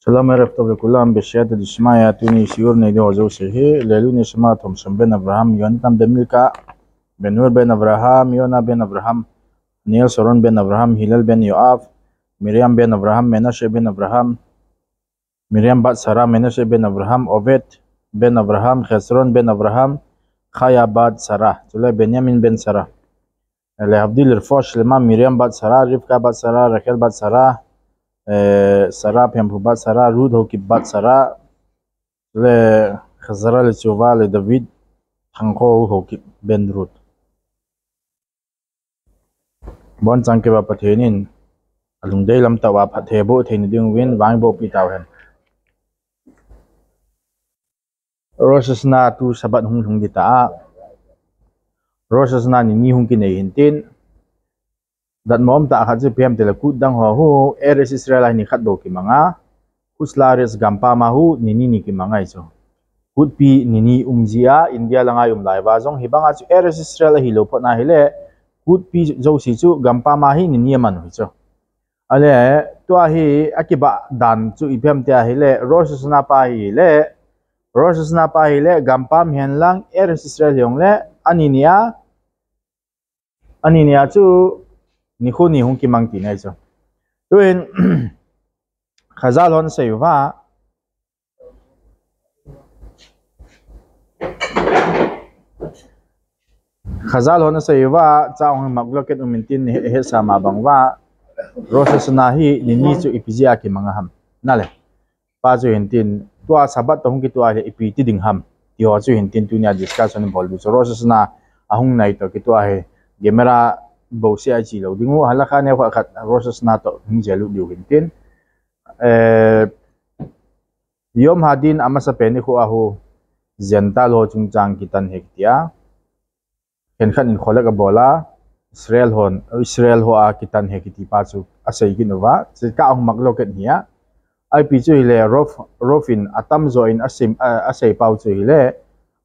سلام يا رفقة كلهم بالشهادة الشماء يعطوني سيورنا وزو سهي لالوني شماء شم بين أبراهام يونتم بملكا بنور بين أبراهام يونا بين أبراهام نيل سرون بين أبراهام هلال بن يؤاف مريم بين أبراهام مناشة بين أبراهام مريم بات سارة مناشة بين أبراهام أوفيد بين أبراهام خسرون بين أبراهام خايا بات سارة تلا بنيامين بن سارة להבדיל לרפואה שלמה مريم بات שרה, رفقا بات שרה, רחל بات שרה, เอ่อสาราเพียงผู้บัตสารารูดเฮาคิบัตสาราและขซาราลิซูวาแลดาวิดทางโคเฮาคิเบนรูดบอนจังเกบปะเทนินอลุงไดลําตะวาพะเทบุเทนดึงเวนวางบปิตาวโรชสนาตสะบัดุงุงดิตาโ dat mom ta khat chu pem tela ku dang ho hu eres israel ni khat do ki manga kuslares gampa ma hu nini ni ki mangai chu kut pi nini umjia india langa um lai ba jong a chu eres israel hi lo phona hi le kut pi zo si chu gampa ma hi nini man hu chu ale to hi akiba dan chu ipem te hi le roses sna pa hi le roses sna pa hi le gampa mhen lang eres israel yong le aninia aninia chu 你呼你呼金芒顶来着，因为海沙轮水话，海沙轮水话，早上马路跟我们顶黑黑沙马帮话，若是是那起，你你就一比几阿金芒阿含，那嘞，把最远顶，多少把东西多阿一比几顶含，有最远顶度呢，discussion 保留，若是是那阿红那一头，给多阿黑，给没啦。bo si ai chi lo dingu halakha ne kha khat à, roses na to hing jelu diu hin tin eh ờ, yom hadin amasa peni khu ahu zenta lo chung chang kitan hek tia ken khan in kholak bola israel hon israel ho a kitan hek ti pa chu asai gi nova se ka ang mak lo ken hia ai pi chu hile rof rofin atam zo in asim asai pau chu hile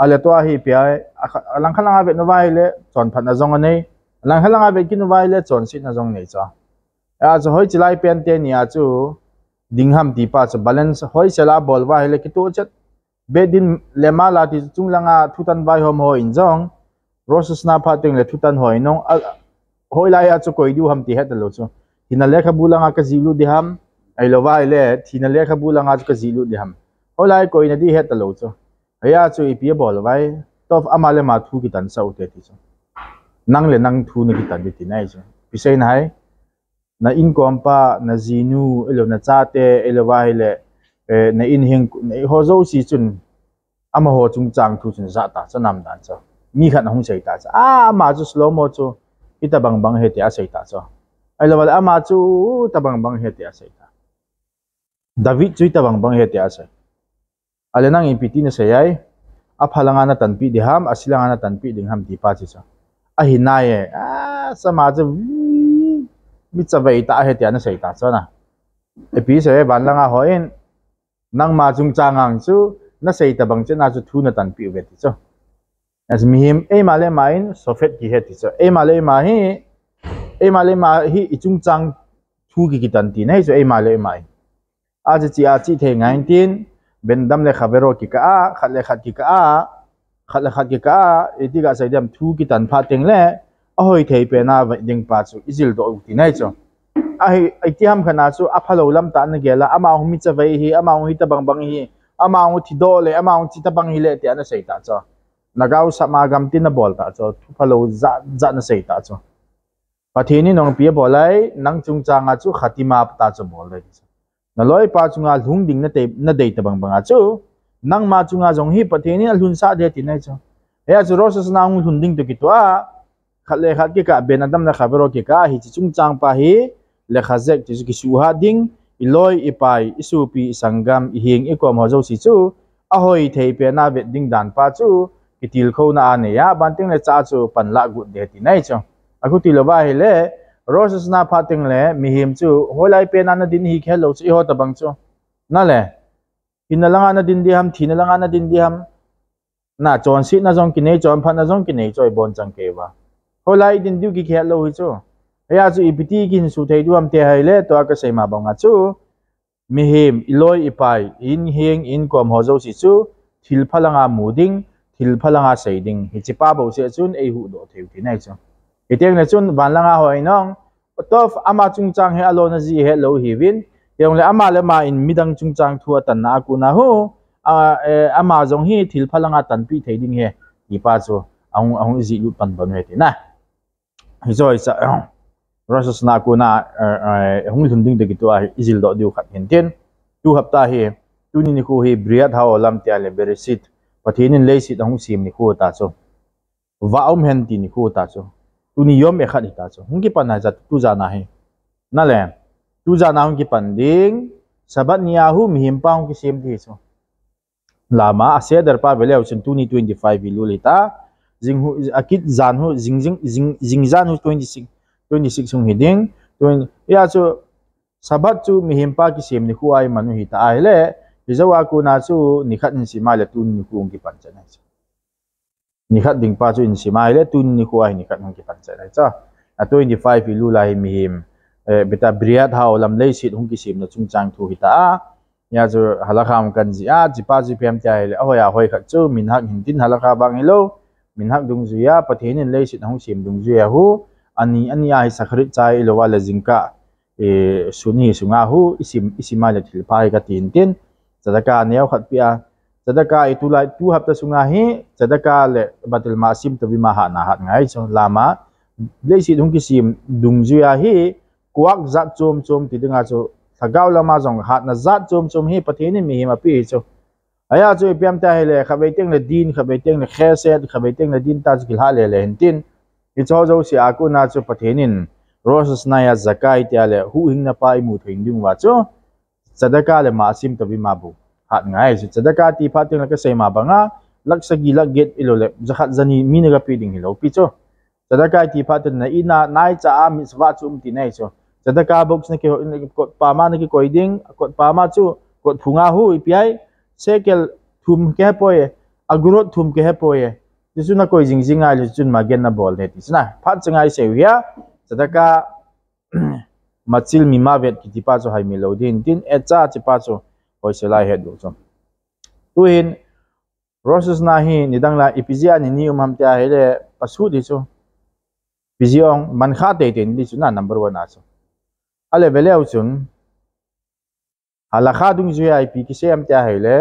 อะไรตัวฮีพีเอหลังข้างหลังเป็นวายเล็กจนพันนจงอันนี้หลังข้างหลังอาเวกินวายเล็กจนสิ้นนจงนี้จ้ะเอาจะห้อยจลไยเปลี่ยนเตียนี่อาจู่ดิ่งห้ามตีป้าจะบาลานซ์ห้อยเสลาบอลวายเล็กคิดตัวจัดเบ็ดดินเลม่าลาที่จุงหลังอาทุตันวายหอมหอยนจงรสสนาพัดถึงเลยทุตันหอยน้องห้อยลายอาจจะคอยดูห้ามตีเหตุลูกจู่ทีนั่นเล็ขบุลังอาะก็จิลูดิห้ามไอ้ลวายเล็กทีนั่นเล็ขบุลังอ่ะก็จิลูดิห้ามหอยลายคอยนัดดีเหตุเลยจู哎呀，就一边跑了喂，到阿妈来嘛土给等手的地上，năng là năng năng thu này cái tận đi này chứ. Bị sai này, na in quan pa na zinu elo na chate elo vai le eh, na in hing na ho zo si chun ama ho chung chang thu chun za ta cha nam dan cha. Mi khan hong sai ta cha. A ah, ma chu slow mo chu ita bang bang he ta sai ta cha. Elo wal ama chu ta bang bang he ta sai ta. David chu ta bang bang he ta sai alenang impiti na sayay aphalangana tanpi diham asilangana tanpi dingham tipa chisa ahinaye ah, eh. a ah, samaje mitsaveita ahetiana seita chana epi se eh, banlanga hoin eh. nang ma chung changang su na seita bang chena chu thu na tanpi ve ti cho as mihim e male main sofet ki he ti cho e male ma hi e ma hi ichung chang thu ki ki tan ti nei cho e male mai आज चिया ची थे 19 bên đâm khai בין דם לחברו ככאה, אחד לאחד ככאה, אחד לאחד ככאה, איתי גא סיידם תו כיתן פאטינג לה, אהוי תהי פנה ודינג פאצו, איזיל דו אוקטי נצו. ai ai ti ham khana chu a phalo lam ta na gela ama hu mi chawai hi ama hu hi ta bang bang hi ama hu thi do le ama hu chi ta bang hi le ti ana sei ta cho nagau mà gam tin na bol ta cho thu lâu za za na sei ta cho pathini nong pia bolai nang chung changa chu khatima ta cho bol dai na loy pa chunga lung ding na te na dei ta bang banga chu nang ma chunga jong hi pathe ni alun sa de ti nai cha he a zero sa na ung thun ding to ki to a khat le khat ki ka ben adam na khabar ki ka hi chi chung chang pa hi le khazek ti ki su ha ding i loy i pai i su pi sangam i hing i ko ma zo si chu a hoi thei pe na vet ding dan pa chu ki til kho na a ne ya ban ting le cha chu pan la gu de ti nai cha aku ti lo ba hi le รสสนาพัดถึงเลยมีหิมจูโหลายเป็นอันนดินฮิกเฮลโลสิฮอตบังจูนั่นแหละอินนั่งอันอั้นดินดีฮัมทีนั่งอันอั้นดินดีฮัมน่าจอนสิน่าจงกินเองจอนพันน่าจงกินเองจอยบอนจังเกว่าโหลายดินดิวกิเฮลโลฮิจูไอ้อาจูอิปีทีกินสุดเฮยดูฮัมเทเฮเลตัวก็เสียมาบังอาจูมีหิมอิลอยอิปายอินเฮงอินกอมฮอจูสิจูทิลพลังอามูดิงทิลพลังอาเซดิงหิจิปาบุกเสียจูนเอหูดอเทวทินัยนจู Iteng na chun ban lang hoi nong. Otof ama chung chang he alo na zi he lo hi vin. Yung le ama le ma in midang chung chang thua tan na ku na hu. E, ama zong hi thil palanga tan pi thay ding he. Ipa so ang ang zi lu pan ban heti na. Hizo isa Rosas na ku na e, e, hung lun ding de gitu ah izil do diu khat hin tin. Tu hapta hi tu ni ni ku hi briat ha olam ti ale beresit. Pathinin leisit ang sim ni ku ta so. Vaum hen ti ni ku ta so. tuni yom ekhat ita so hungki pan na jat tu jana he na le tu jana hungki pan ding sabat niahu mihim pa hungki sim di so lama ase dar pa bele ausin tuni 25 bilu lita jing hu akit jan hu jing jing jing jing jan hu 26 26 hung hiding tuin ya so sabat chu mihim pa ki sim ni khuai manu hita aile bizawa ku na chu nikhat ni sima le tuni hu hungki pan chana so นี่ขัดดิงป้าจินสิมาเลตุนนี่คุยนี่ขัด้องกิฟันเซนได้จ้าอ่ะตัวนี่ไฟฟิลูไลมีหิมเออบิดาบริยัตเฮาลำเลสิทหุ่นกิสิมนะจุงจังทูหิตาเนี่ยจ่ฮัลคามกันจีอาจิป้าจีพมยมใจเลยเอาอย่าหอยขัดจูมินฮักหินดินฮัลคาบังฮิโลมินฮักดุงจุยาปะเทนินเลสิทหุ่นสิมดุงจุยาหูอันนี้อันนี้ไอ้สักฤทธิ์ใจเลว่าเลจิงกะเออสุนีสุงาหูอิสิมอิสิมาเลทิลพายกัดตินตินจัดการเนี่ยขัดเปีย sedekah itulah tu hapta sungai sedekah le batil masim tapi maha nahat ngai so lama le si dung kisim dung zia hi kuak zat cum cum ti dung so sagau lama song hat na zat cum cum hi pati ni mihim api so aya so ipiam ta le khabai teng le din khabai teng le khaset khabai teng le din taj gil hale le hentin i zo si aku na so pati nin roses na ya zakai ti ale hu hing na pai mu thing dung wa cho sadaka le masim tabi mabu hat ngai si sedekah ti patin la kesai ma banga lak sagi lak get ilo le zani mina ga piding hilo pi cho sedekah ti patin na ina nai cha am swa chu um ti nai cho sedekah box na ke in ko pa ma na ke ko iding ko pa ma chu ko thunga hu ipi ai sekel thum ke poe agro thum ke poe jisu na ko jing jing ai jun ma gen na bol ne ti sna ah, phat changai se wiya sedekah machil mi ma vet hai mi lo din din e poise lai het do tuin roses na hi nidang la ipizia ni niu um mam tia hele pasu di so bijong man kha te tin di na number 1 aso ale vele au ala kha dung ji ya, ai pi ki sem tia hele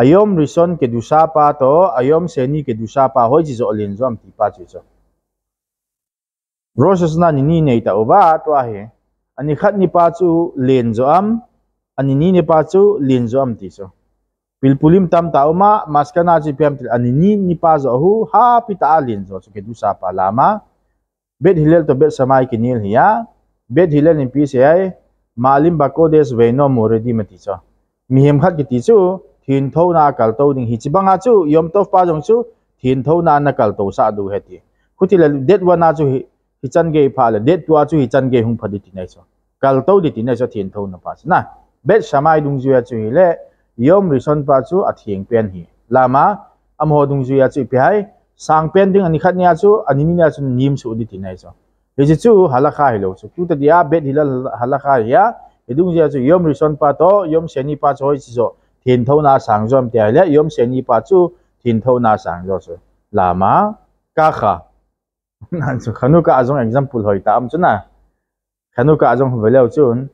ayom rison ke du pa to ayom seni ke du pa hoi ji zo lin zom ti pa ji zo roses na ni ni nei ta oba to a ani khat ni pa chu len zo am anini nipa chu lin zo am ti so pilpulim tam ta uma maskana ji pem til anini nipa zo hu ha pita lin zo chu kedu sa pa lama bet hilal to bet samai ki nil hiya bet hilal ni pi se ai malim bako des veino moredi mati cho mihem khat ki ti chu thin tho na kal to ding hi chi banga chu yom to pa jong chu thin tho na na kal to sa du he ti khuti la det wa na chu hi chan ge pha la det wa chu hi chan ge hung phadi ti nai cho kal to di ti nai cho thin tho pa na bet samai dung juya chu le yom rison pa chu athiang pen hi lama ho dung juya chu pi hai sang pen ding ani khat nia chu ani ni nia chu nim chu di ti nai chu he ji chu halakha hi lo chu tu ta dia bet hilal halakha ya dung juya chu yom rison pa to yom seni pa choi chi zo thiền thâu na sang zom tia le yom seni pa chu thiền thâu na sang zo su lama ka kha nan chu khanu ka azong example hoi ta am chu na khanu ka azong veleu chun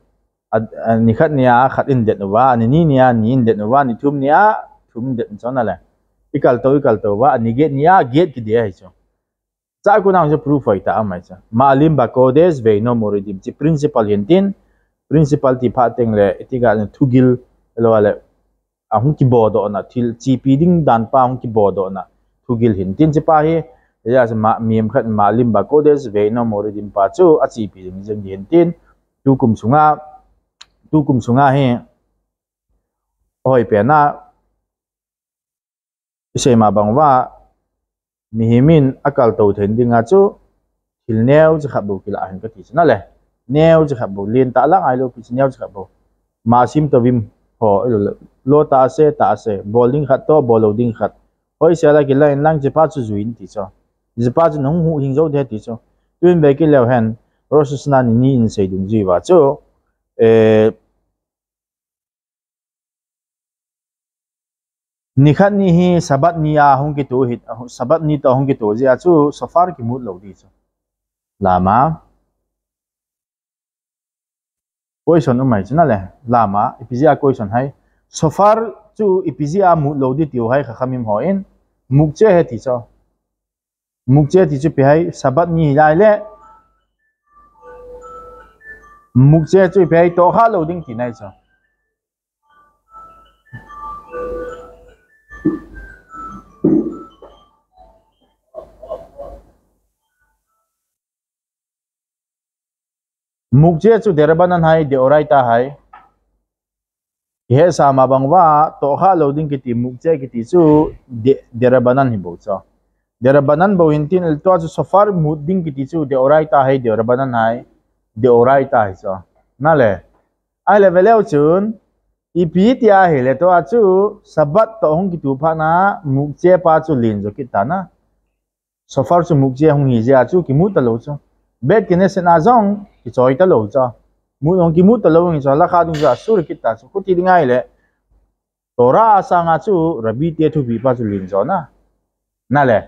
Ờ, ờ, ni khat nia khat in det wa ni ni nia ni in det wa ni thum nia thum det chon ala ikal to ikal to wa ni get nia get ki de hai chon cha ko nang jo proof hoita amai cha alim ba kodes ve no moridim chi principal hentin principal ti pha teng le itiga ne thugil lo ale ahung ki bodo na thil chi piding dan pa ahung ki bodo na thugil hintin chi pa hi ya sa ma miem khat alim ba kodes ve no moridim pa chu achi piding jeng hintin tu kum sunga tu kum sunga hi hoi pe na ise mà bang wa mi himin akal to then dinga chu thil neu chi khabu kila hin ka ti na le neu chi khabu lin ta la ai lo ki neu chi khabu ma sim to vim ho lo ta se ta se bowling khat to bowling khat hoi se la ki la in lang chi pa chu zuin ti cho ji pa chu nong hu hing zo de ti cho tuyên về cái leo hen rồi sẽ nani ni in xây đường gì và chỗ निखत नि ही सबत नि आ हूं कि तो हित सबत नि तो हूं कि तो जे अचु सफार की मूल लौदी छ लामा क्वेश्चन उमाइ छ नले लामा इपिजिया क्वेश्चन है सफार चु इपिजिया मूल लौदी तियो है खखमिम इन मुकचे है ती छ मुकचे ती छु पेहाई सबत नि हिलाइले मुकचे चु पेहाई तोखा लौदिंग तिनाइ छ mukje chu derbanan hai de oraita hai he sa ma bangwa to kha loading ki ti mukje ki ti chu derbanan hi bo cha derbanan bo hin tin to chu sofar mudding ki chu de oraita hai de derbanan hai de oraita hai cha na le ai le vele chun i pi ti a he le to a chu sabat to hung ki tu pha na mukje pa chu lin jo ki ta na sofar chu mukje hung hi ja chu ki mu ta lo cha bet kene se nazong ki choi ta lo cha mu nong ki mu ta lo ngi cha la kha du sur ki su khuti dingai le tora asa nga chu rabi te thu bi pa chu lin cha na na le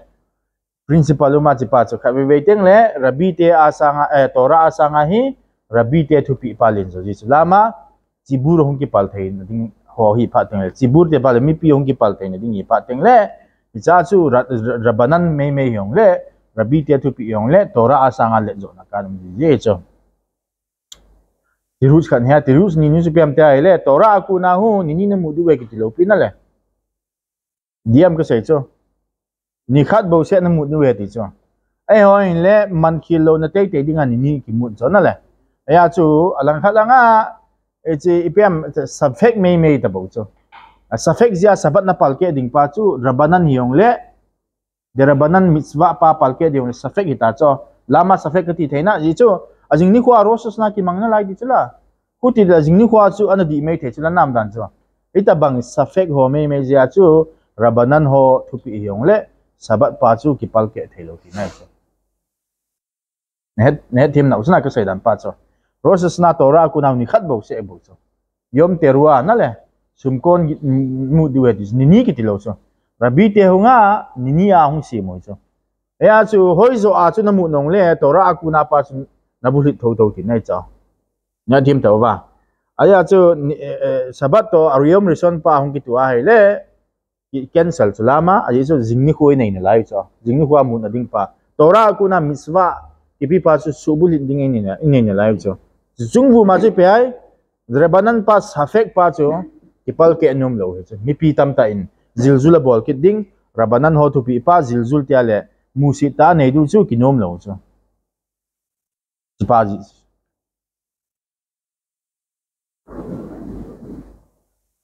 principal ma chi pa cha khabi ve teng le rabi te asa nga e eh, tora asa nga hi rabi te thu bi pa lin cha ji la ma ji bu rong ki pal thein ding ho hi pa teng le ji bu te pa le mi pi ong ki pal thein ding hi pa teng le cha chu rabanan me me yong le rabi tia tu pi yang leh, tora asanga le zo nakan mi je cho dirus kan ya dirus ni ni supiam tia ile tora aku nahu hu ni ni ne mudu we ki tilo pi diam ke se cho ni khat bo se na mu ni we ti cho ai man kilo nanti tadi te te dinga ni ni ki mu zo na le aya alang kha langa e eh, che ipem subject me me ta bo cho ah, subject ya sabat na pal dingpa ding rabanan yang leh derabanan mitzvah pa palke de unis safek ita cho lama safek ti thaina ji cho ni khu arosos na ki mangna lai di chula khu ti da jingni khu chu an di mei the chula nam dan cho ita bang safek ho me me ja cho rabanan ho thupi yong le sabat pa chu ki palke thailo ki na cho nehet nehet him na usna ka saidan pa cho roses na tora ku na ni khat bo se bo cho yom teruwa na le sumkon mu diwe ni ni ki ti cho rabite hunga ninia hung si mo so e a chu hoi zo a chu namu nong le tora aku na pa chu na bu lit tho tho ti nai cha nya tim ta ba a ya chu e, e, sabat to ariom rison pa hung ki tu a he le ki cancel chu lama a ji chu ni khoi nei na lai cha jingni khwa mu na ding pa tora aku na miswa ki pi pa chu su bu lit ding ni na in nei na lai cha jung bu ma chu pe ai drebanan pa safek pa chu kipal ke anum lo he chu mi pi tam ta in zilzula bol kit ding rabanan ho thupi pa zilzul tia le musi ta nei du chu kinom lo chu pa ji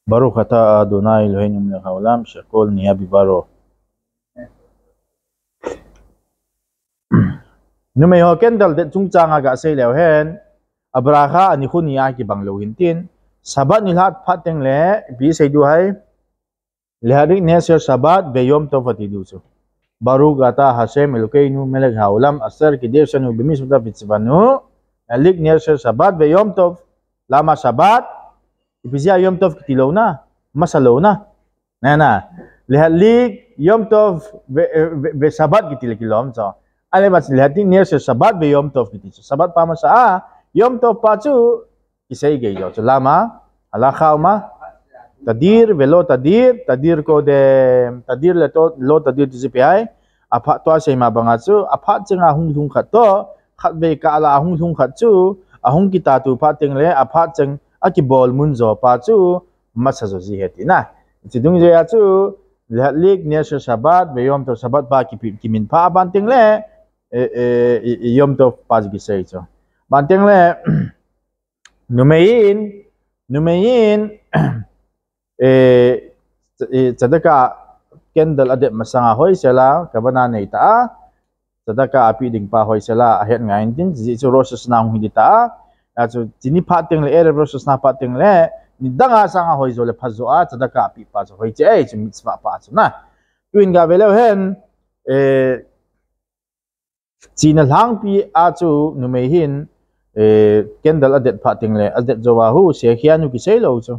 ברוך אתה אדוני אלוהינו מלך העולם שהכל נהיה בברו. נומי הוקן דלדת צונג צאנג אגע עשי להוהן אברכה הניחו נהיה כבנג להוהנטין סבת נלהט פטנג לביסי דוהי Lehari nesya sabat veyom tofati dusu. Baru kata Hashem elokeinu melek haulam asar kidevsanu bimisvata pitsivanu. Elik nesya sabat veyom tof. Lama sabat. Ipizia yom tof kitilona. Masalona. Nena. Lehari yom tof ve sabat kitilikilom. So. Ale bas lehati nesya sabat veyom tof kitilisu. Sabat pama sa a. Ah, yom tof pacu. Kisai geyo. Lama. Alakha umah. תדיר ולא תדיר, תדיר קודם, תדיר לא תדיר תספיי, אפה תואה שם הבנצו, אפה צנע אהון תום חתו, חת וקהל אהון תום חתו, אהון כיתה תופה תנלה, אפה צנע אקיבול מונזו פצו, מסה זו זיהתי. נא, צידום זה יצו, להדליק נשר שבת ויום טוב שבת בא כמין פעה בנטינג ל, יום טוב פז גיסאי צו. בנטינג ל, נומיין, נומיין, נומיין, e sedekah kendal adik masang ahoy sela kabana nei ta sedaka api ding pa hoy sela ahet ngain din zi zu rosh snaung hindi ta azu jini pa ting le ere rosh sna pa ting le ni danga sang ahoy zole pa zo a ah, sedaka api pa zo hoy je ai jim sma pa zo na tuin ga vele hen e eh, china lang pi a ah, chu numei hin e kendal adet pa ting le adet zo wa hu se hianu ki sei lo zo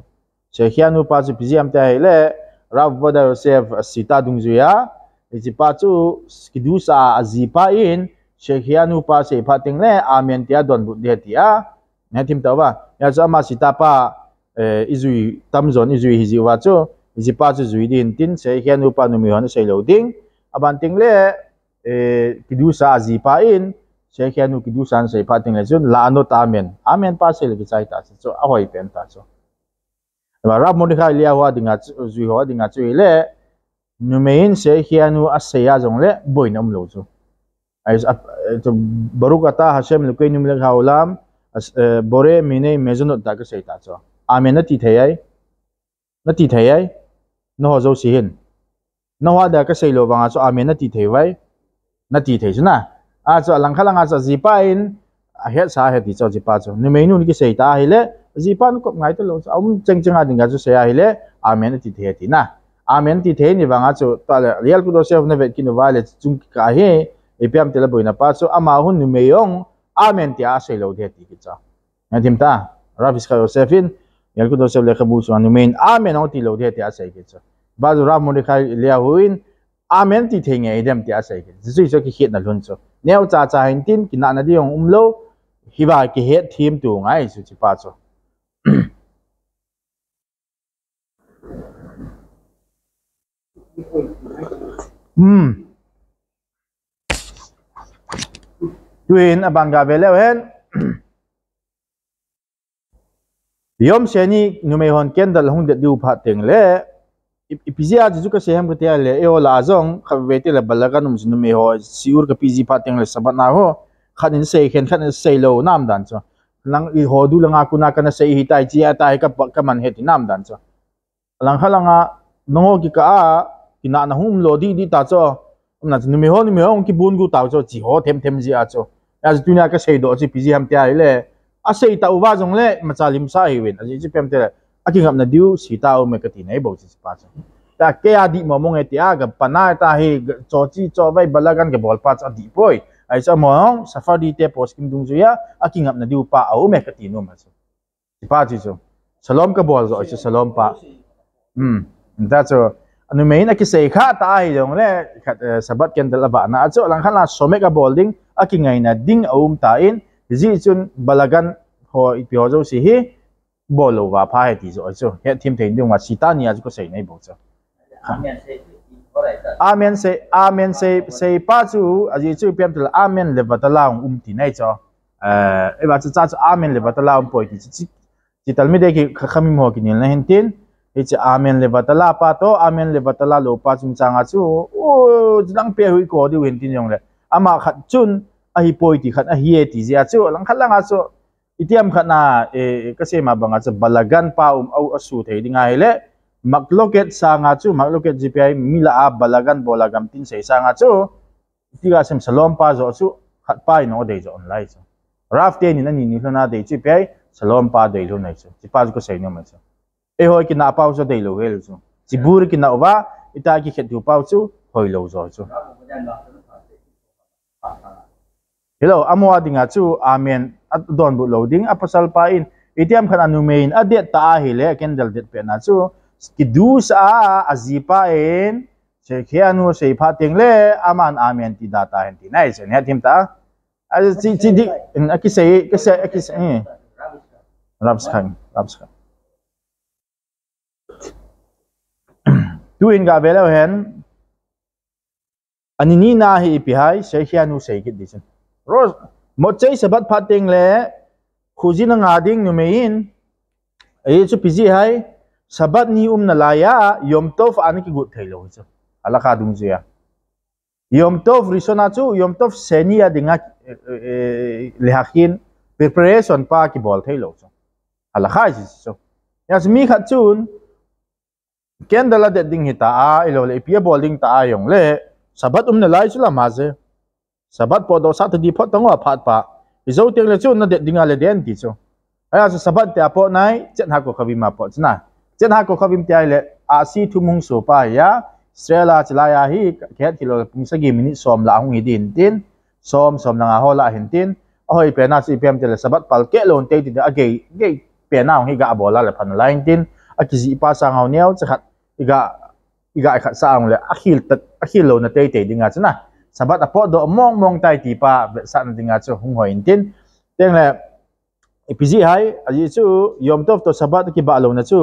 Sehianu pasu bizi am tahe le Rav Voda Yosef Sita Dung Zuya Izi pasu Skidusa Azipa In Sehianu pasu Ipa Ting Le Amin Tia Don Bu Dia Tia Nah Tim Tau Ba Ya Zama Sita Pa eh, Izui Tamzon Izui Hizi Wacu Izi pasu Zui Din Tin Sehianu Pa Numihon Seh Lo Ding Aban Ting Le eh, Kidusa Azipa In Sehianu Kidusan Seh Pa Ting Le Zun La Anot Amin Amin Pasu Lagi Cahita Sehianu Pasu Ahoy Pen Pasu 那么，拉姆的海里话，人家最好，人家最来，你每人写写那阿西亚种嘞，不能留住。哎，阿，就比如讲，他哈些，你可以你们来考拉，呃，不然每年每种都大概写打错。阿面那地铁哎，那地铁哎，那好做实现。那话大概写了吧？阿说阿面那地铁喂，那地铁是哪？阿说，人家人家说几百人，阿些啥些地做几百种，你每年你去写打去嘞？ji pan ko ngai te lo um cheng cheng a dinga chu se a hile amen ti the ti na amen ti the ni wanga chu ta le real ku do se ne ve kin wale chung ka he e piam te la boina pa so ama hun ni meyong amen ti a se lo the ti ki cha na tim ta ravis ka yosefin real ku do se le khabu chu anumen amen o ti lo the ti a se ki cha ba zu ram mo ni khai le huin amen ti the nge idem ti a se ki ji ji ki hit na lun chu neo cha cha hin tin kin na na di yong um lo hiba ki he thim tu ngai su chi pa chu Hmm. tuin abang gabele wen. Yom seni numai hon ken dal hong de du phat teng le. Ipizi a jizu ka sehem ka tia le eo eh, la zong ka vete le balaga num zinu me ho siur ka pizi phat teng le sabat na ho. Khat in sei ken khat lo nam dan cho. Lang i ho du lang aku na ka na sei hitai jia tai ka man heti nam dan cho. Lang halanga nongo ki ka a พินาหนังหุ่มโลดีดีตาจ้อมันจะนุ่มห่อนุ่มห่อนกิบุนกูตาจ้อจีห่อเทมเทมจีอาจ้อไอ้จุดนี้ก็ใช่ดอกจีพี่จีทำเตะเลยอ่ะใช่ตาอุบ้าจงเล่มาจากลิมซ่าเฮวินอ่ะจีจีพี่ทำเตะอ่ะกินกับนาดิวสีตาอุเมกตินัยบอกจีสิป้าจ้อแต่แกอดีมองเหตุอ่ะกับปน้าตาเฮจ้อจีจ้อไว้บัลลังก์กันกับบอลป้าจ้อดีป่วยไอ้จ้อมองซาฟารีเตะโพสกินดุงจุยอ่ะอ่ะกินกับนาดิวป้าอุเมกตินุ่มจ้อสิป้าจีจ้อสโลมกับบอลจ้อไอ้จ้อสโลมป้าอืมแต่จ้อ anu main aki sei kha ta hi dong le khat ờ, sabat ken dal ba na acho lang khala someka bowling aki ngai na ding aum ta in zi chun balagan ho ipyo jo si hi bolo wa pha he ti zo cho he thim thein dung wa sita ni ajo ko sei nei bo cho amen se amen se se pa chu aji chu pem tel amen le batalaung um ti nei cho eh e ba chu cha chu amen le um poi ti chi chi talmi de ki khami mo ki nil na hin tin 이제 아멘 레바다 라파토 아멘 레바다 라 로파 중장아주 오 지랑 배우이 거디 웬티뇽레 아마 갓준 ahipoiti khat ahieti e zia chu lang khat lang aso itiam khat na eh, kasi mabanga sa balagan pa um au asu te di nga makloket sa nga chu makloket GPI mila a balagan bolagam tin sa nga chu itiga sem salom pa zo chu khat pai no de zo online so rafte ni na ni ni na de GPI salom pa de lo na chu ti pa ko sa ni ma chu eho ki na pau so dei lo hel so si bur ki na oba ita ki khet du pau so hoi lo so so hello amwa dinga chu amen at don bu loading a pasal pa in itiam khan anu mein a ta hi le candle det pe na chu ki du sa a zipa che khe anu se pha teng le aman amen ti data hen ti nai se ne tim ta a chi chi di a ki se ki se eh. rabs khan rabs khan tu in ga velo hen ani ni na hi pi hai se hianu se ki disin roz mo chei sabat phating le khuji na ngading nu mein ei chu pizi hai sabat ni um na laya yom tov ani ki gut thailo chu ala kha dung ji ya yom tov risona chu yom tov senia ya dinga e, e, lehakin preparation pa ki bol thailo chu ala kha ji chu yas mi khachun ken dala de ding hitaa ilo le ipia boling ta ayong le sabat um nalai sila maze sabat po daw sa ti dipot tango apat pa izo tiang le chun na det dinga le den ti so aya sa sabat te apo nai chen ha ko khabim apo chna chen ha ko khabim ti le si tumung so pa ya srela chilaya hi khet kilo pungsagi minit som la hung hidin tin som som nang ahola hintin ahoy pena si pem te le sabat palke lon te ti agay gay pena hi ga abola le panalain tin akizi ipasa ngaw niau chakat อีกอ่ะอีกอ่ะขัดสร้างเลยอคิลตอคิลโลนเตยเตยดิ่งอ่ะชนะสบัดอ่ะพอดอมองมองไตตีป้าเวสันดิ่งอ่ะชัวหงอยนิดเดี๋ยงเลยอีพิจิไฮอันนี้ชูยอมทบตัวสบัดกี่บาทโลนชู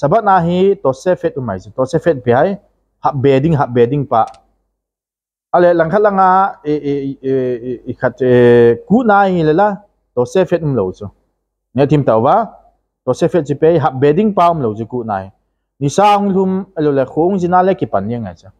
สบัดน่าฮีตัวเซฟเฟตุไม่ชูตัวเซฟเฟตพี่ไฮฮับเบดดิ้งฮับเบดดิ้งป้าอะไรหลังขั้นหลังอ่ะเอเอเอเอขัดเอกูน่าฮีเลยล่ะตัวเซฟเฟตุไม่โลชูเนี่ยทีมตัวว่าตัวเซฟเฟตจีเป้ฮับเบดดิ้งป้ามโลชูกูน่า ni sang lum alo le khong jina le ki pan yang acha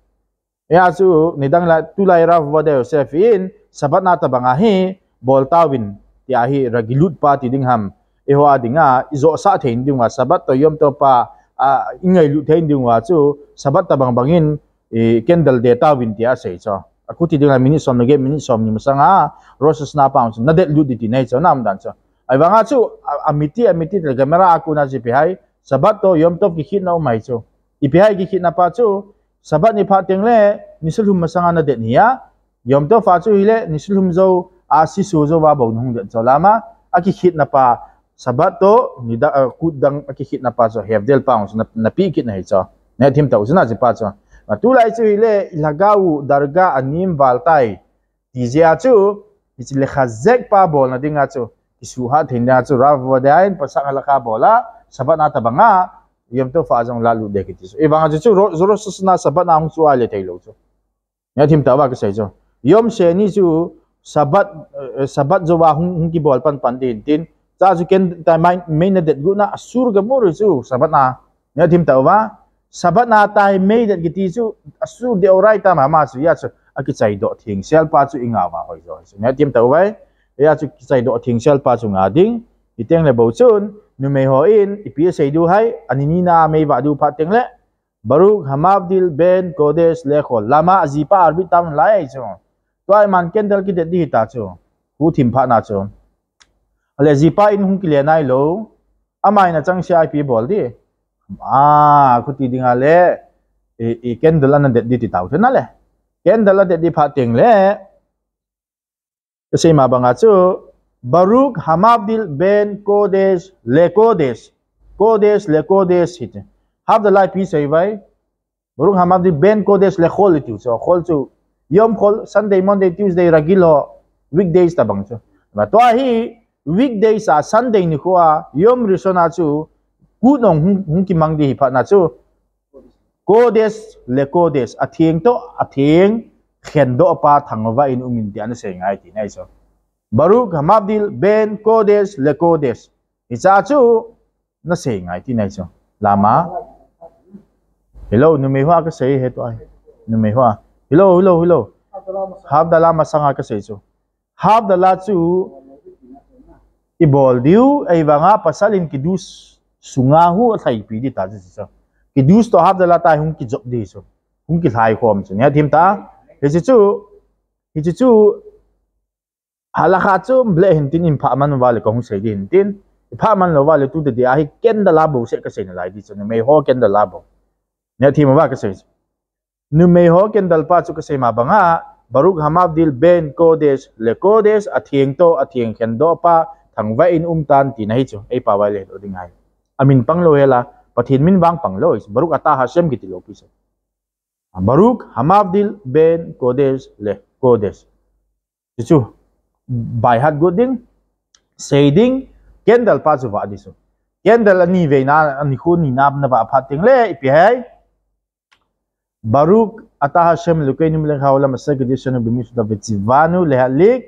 e a ya, su ni dang la tu lai ra wa de yosef in sabat na ta banga hi bol ta win ti a hi ragilut pa ti ding ham e ho a dinga i zo sa the in ding wa sabat to yom to pa a ingai lu the in ding wa chu sabat ta bang bangin e kendal de ta win ti a sei cha aku ti dinga mini som ge mini som ni masanga roses na pa na de lu di ti nei cha nam dan cha ai banga chu amiti amiti de camera aku na ji pi hai sabato yom tov ki khit na umai chu ipihai ki khit na pa chu sabat ni pha teng le nisulhum masanga na de niya yom tov fa chu hile nisulhum zo a si su zo wa bong nong de chalama a ki khit na pa sabat to ni da ku dang a ki khit na pa zo have del pounds na na pi ki na hi cha ne thim ta usna ji pa cha ma tu lai chu hile lagau darga anim waltai tizia chu ichi le kha pa bol na dinga chu isu ha thinda chu ra wa dai pa sa bola sabat na ta banga yam tu fa jong la lu de ki e banga ju ju zoro su su na sabat na ang su ale te lo ju ya tim ta ba sai ju yom se ni ju sabat eh, sabat zo wa hun ki bol pan pan din din ta ju ken ta mai me na de gu na sur ga mo ru ju sabat na ya tim ta sabat na ta me de ki ti ju su de orai ta ma ma su ya ju a ki chai do thing sel pa ju inga ma hoi ju ya tim ta ba ya ju chai do thing sel pa ju nga ding iteng le bo chun numehoin ipiesaiduhai aninina meivadu patengle baruk hamabdil ben kodes lekho lama azipa arbi tam lai cho toai man kendal ki dedi ta cho hu thim pha na cho ale zipa in hung kile nai lo amai na chang sia ip bol di a khuti dinga le e e kendal an dedi ti tau na le kendal dedi pha teng le ก็ใช่มาบางอาจู Baruch Hamabdil ben Kodesh le Kodesh Lekodesh hit. Have the life peace, everybody. Baruch Hamabdil ben Kodesh Lechol it. So, khol tu. Yom khol, Sunday, Monday, Tuesday, Ragilo, weekdays tu. But to ahi, weekdays are Sunday ni kuwa, Yom tu. Rishona to, Kunong hunki mangdi hipa na to, Kodesh Lekodesh. Atiyeng to, atiyeng, Khendo apa thangwa in umindi, ano sa ti tinay so. Baruk Hamabdil Ben Kodes Lekodes. Isa acu na say ngay ti na iso. Lama. Hello, numihwa ka say heto ay. Numihwa. Hello, hello, hello. Habdala masanga ka say iso. Habdala acu ibol diw ay vanga pasalin kidus sungahu at hay pidi tazi siya. Kidus to habdala tayo hong kidzok di iso. Hong kithay kong siya. Niya tim ta? Isa acu, isa acu, halakha chu ble hin tin in phaman wal ko hu sei tin phaman lo wal tu de di a hi ken da labo se ka sei lai di chu me ho ken da labo ne thi ma ba ka sei nu me ho ken dal pa chu ka sei ma ba baruk hamab dil ben Kodes le Kodes des a thieng to a thieng khen do pa thang va in um tan ti nai chu e pa wal le odi ngai amin pang lo hela pathin min bang pang lo is baruk ata ha sem giti lo pi se baruk hamab dil ben Kodes le Kodes des Bayhat Gudin, Seiding, Kendal Pazu Vadisu. Kendal ni veina ni khu ni nab na ba apating le ipi hai. Baruk ata Hashem lukai ni mulai khawala masa gudi shanu bimisu da vetzivanu leha lik.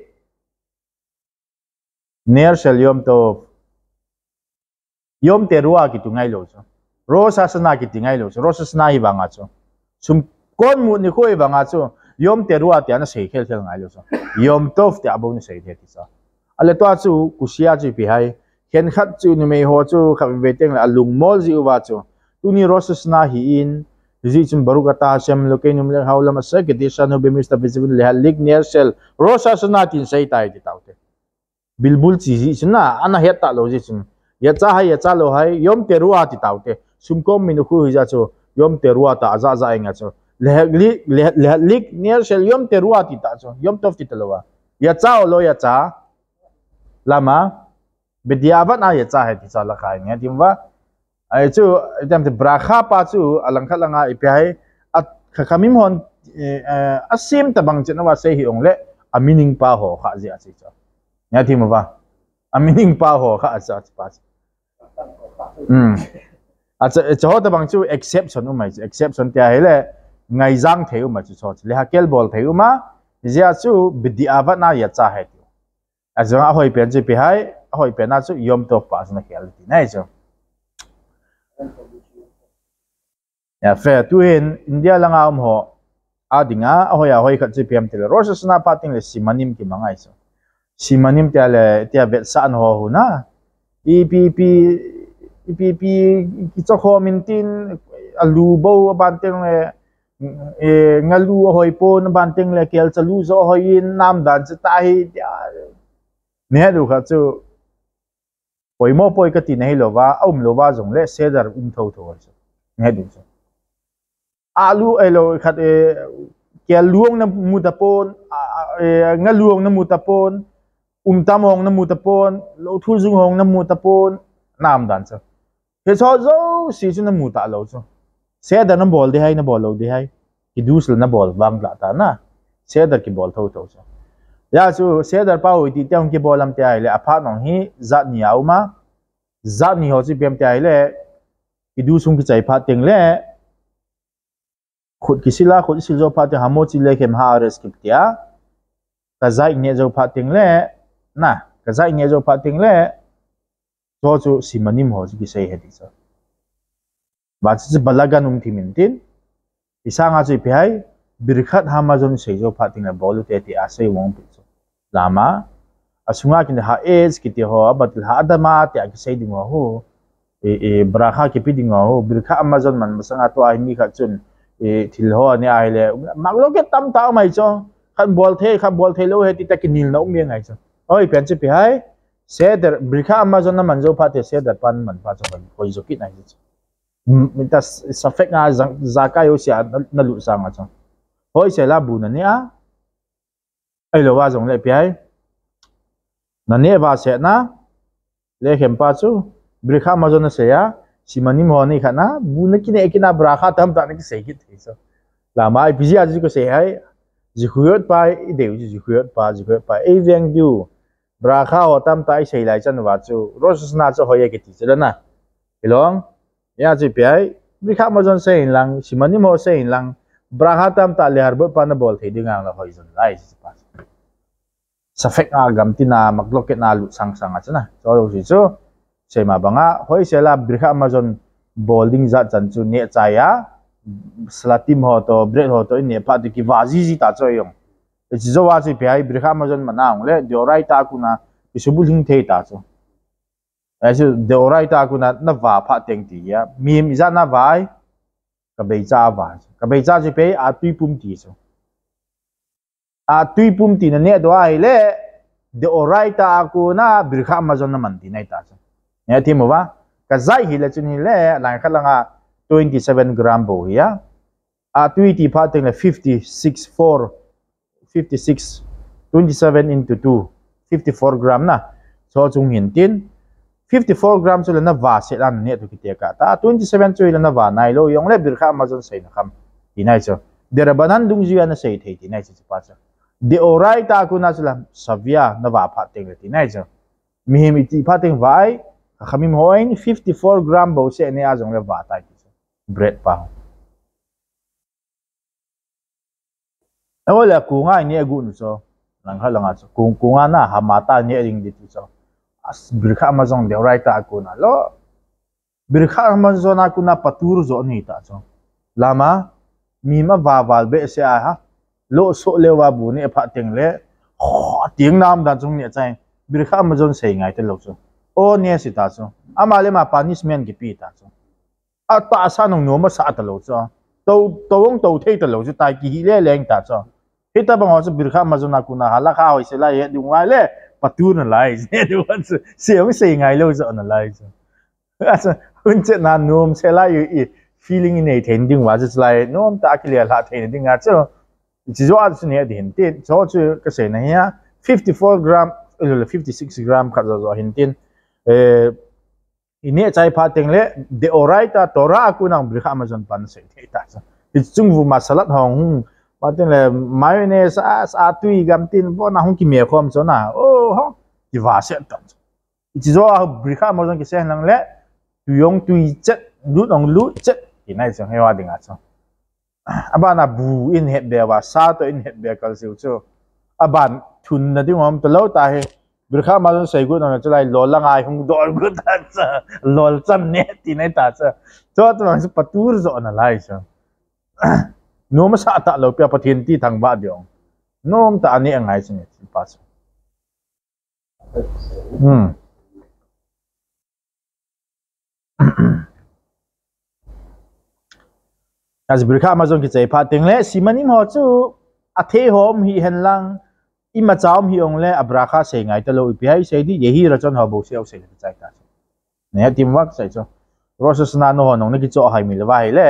Ner shal yom tov. Yom teruwa gitu ngay lo so. Rosa sana gitu ngay lo so. Rosa sana hibang aso. Sum kon mu ni khu hibang aso yom terua tiada na sei kel kel ngai yom tof tiada abu na sei kel Alat so ale to chu kusia tu bi ken khat chu ni mei ho chu kha be teng la lung mol tu ni roses na hi in ji chim barukata sem lo ke nyum le haula ma sa ke disa no be mister visible le halik near cell roses na tin sei tai ti tau te bilbul chi ji chna ana he ta lo ji chim ya cha ya cha lo hai yom teruah ti tau te sumkom minu khu hi ja yom teruah ta aza za inga להדליק נר של יום תרוע תתעשו, יום טוב תתלוע. יצא או לא יצא? למה? בדיעבד נא יצא התיצא לך העניין, תמובן. הייתם ברכה פצו, הלנכת לנא אפיהי, חכמים הון, אשים תבנג צנוע שאי אונלה, אמינינג פאו חזי עציצו. נא תמובן. אמינינג פאו חזי עציצו. אז צהות הבנג צו אקספצון, אקספצון תהיה אלה. ngai zang theu ma chu so le hakel bol mà, giờ zia bị bidi avat na ya cha hết rồi. À giờ hoi pen chu pi hai a hoi pen na chu yom to pa na khel ti nai chu ya fe tu in india langa à đúng á, a hoi a hoi khat chu piam tel ro sa na pating là simanim ki mangai chu simanim tia le tia vet sa an ho hu na epp epp ki chokho min tin alu bo E, ngalu hoi po na banting le kel chalu zo hoi nam dan se ta hi ne du kha chu poi mo poi ka ti nei lo wa om um lo wa jong le se dar um tho tho so ne du so alu ai lo khat e kel luong na mu ta pon e, nga luong na mu ta pon um tam hong na mu ta pon lo thu jung hong na mu ta pon nam dan so he cho zo si chu na mu ta lo so सेदा ना ball दे हाई ना ball दे हाई कि दूसरा ना बॉल बाम लाता ना सेदर की बॉल थौ थौ याचु सेदर पा हुई ती त्याम की बॉल हम ते आइले अफा नो ही जात नि मा जात नि हो छि पेम ते आइले कि दूसुम की चाई फा तेंग खुद की सिला खुद सिल जो फा ते हमो छि ले खेम हा रेस की कजाई ने जो फा तेंग ले ना कजाई ने जो फा तो जो सिमनिम हो 마치 발라간 움티민틴 이상 아주 비하이 미르칸 하마존 세조 파팅에 볼로 데티 아세이 원피스 라마 아숭아긴데 하 에즈 기티호 아바틀 하다마 아티 아기 세이딩호 에에 브라하 키피딩호 미르칸 아마존 만 무상 아토 아이미 카춘 에 틸호 아니 아일레 마글로게 탐타 마이죠 칸 볼테 칸 볼테 로 헤티 타키 닐나 우미앙 아이죠 어이 벤치 비하이 세더 미르칸 아마존 나 만조 파티 세더 판만 파죠 거기 좋긴 아이죠 das safek nga zaka yo sia nalu sa nga chang hoy se la bu na ni a ai lo wa jong le pai na ne va se na le hem pa chu brikha ma jona se ya simani mo ni khana bu na kine ekina brakha tam ta ne ki se ki thei so la mai biji a ji ko se hai ji khuyot pa i deu ji khuyot pa ji khuyot pa e veng du brakha o tam ta i se lai chan wa chu ros na chu hoye ki ti na ilong ya cipai mereka mazan sayin lang simani mau sayin lang brahatam tak lihat buat pada bol tadi dengan lah kau izin lah izin pas sefek agam tina makloket nalu sang sang aja nah kalau itu saya mabanga kau saya lah mereka mazan bowling zat jantu niat saya selatim hoto bread hoto ini pak tu kita wazizi tak coyong itu jawab cipai mereka mazan menang le diorai tak aku na disebut hingtei tak coy ไอ้สุเดอร์ไรตากูนั้นนับวาพระเต็งตีอ่ะมีมิจานับว่ากับเบจ้าว่ากับเบจ้าจะไปอาตุยปุ่มตีสูอาตุยปุ่มตีนั่นเนี่ยตัวไอ้เล่เดอร์ไรตากูน่ะบริขามาจนน้ำมันตีในตาสูเนี่ยที่มัวก็ใจหิเลจุนหิเล่หลังขั้นละง่ะ27 gram บุยอะอาตุยที่พัะเต็งเล่56 4 56 27 into 2 54กรัมนะโซจุงหินติน54 grams ulan na vase lan ni to kitia ka ta 27 chu ilan na va nai lo yong le bir amazon sei na kham dinai cho dera banan dung ji ana sei thei dinai cho pa cho de orai ta ku na sala savya na va pha teng le dinai cho mi hem i ti pha teng 54 gram bo se ne azong le va ta ki bread pa Awala ku ngai ni agun so langha langa ha so kung kunga na hamata ni ring dit so birkha amazon de rai ta ku na lo birkha amazon na ku na patur zo ni ta cho lama mi ma va val be se a ha lo so le wa bu ne pha teng le kho tiếng nam dan chung ne chai birkha amazon sei ngai te lo cho o ne si ta cho ama le ma punishment ki pi ta cho a ta sa nong no ma sa ta lo cho to to wong to thei ta lo cho tai ki hi le leng ta cho hita bang ho birkha amazon na ku na hala kha hoi se la ye dung wa le but tu na lai du wan se se ong se ngai lo zo na lai zo asa un che na nom se la yu i feeling in a ten ding wa just lai ta ki le la ten ding a cho ji zo a chu ne din te cho chu ka se na ya 54 gram 56 ừ, gram ka zo zo hin tin eh ini chai pha teng le de orai ta tora aku nang bri amazon pan se te ta chung vu masalat hong ว่าที่เลยไม่เนี่ยสาสาตุยกันที่พวกนั้นหุ่นกิเมียความสนะโอ้ฮะที่ว่าเสียตั้งอีกทีว่าบริการมันต้องกิเสียนั่งเละตุยงตุยเจ็ดลุดองลุดเจ็ดที่ไหนจะให้ว่าดิ่งอ่ะจ๊ะอาบ้านะบูอินเห็ดเดียวว่าสาตัวอินเห็ดเดียวกันสิวจ๊ะอาบ้านทุนนั่นที่ผมตลอดตาย birkha malon sai gu nona chalai lola ngai hung dol gu ta cha lol cham ne ti nai ta cha to to patu patur zo na lai cha nuam sa ta lo pia pathin ti thang ba diong nuam ta ani angai sin ti pas hmm as brikha ma zong ki chei pha ting le simanim ho chu a the hom hi hen lang i ma chaum hi ong le abra kha se ngai ta lo i pai se di yehi ra chon ho bo se au se le chai ta ne tim wak sai cho rosas na no ho nong ne ki cho hai mi le wa le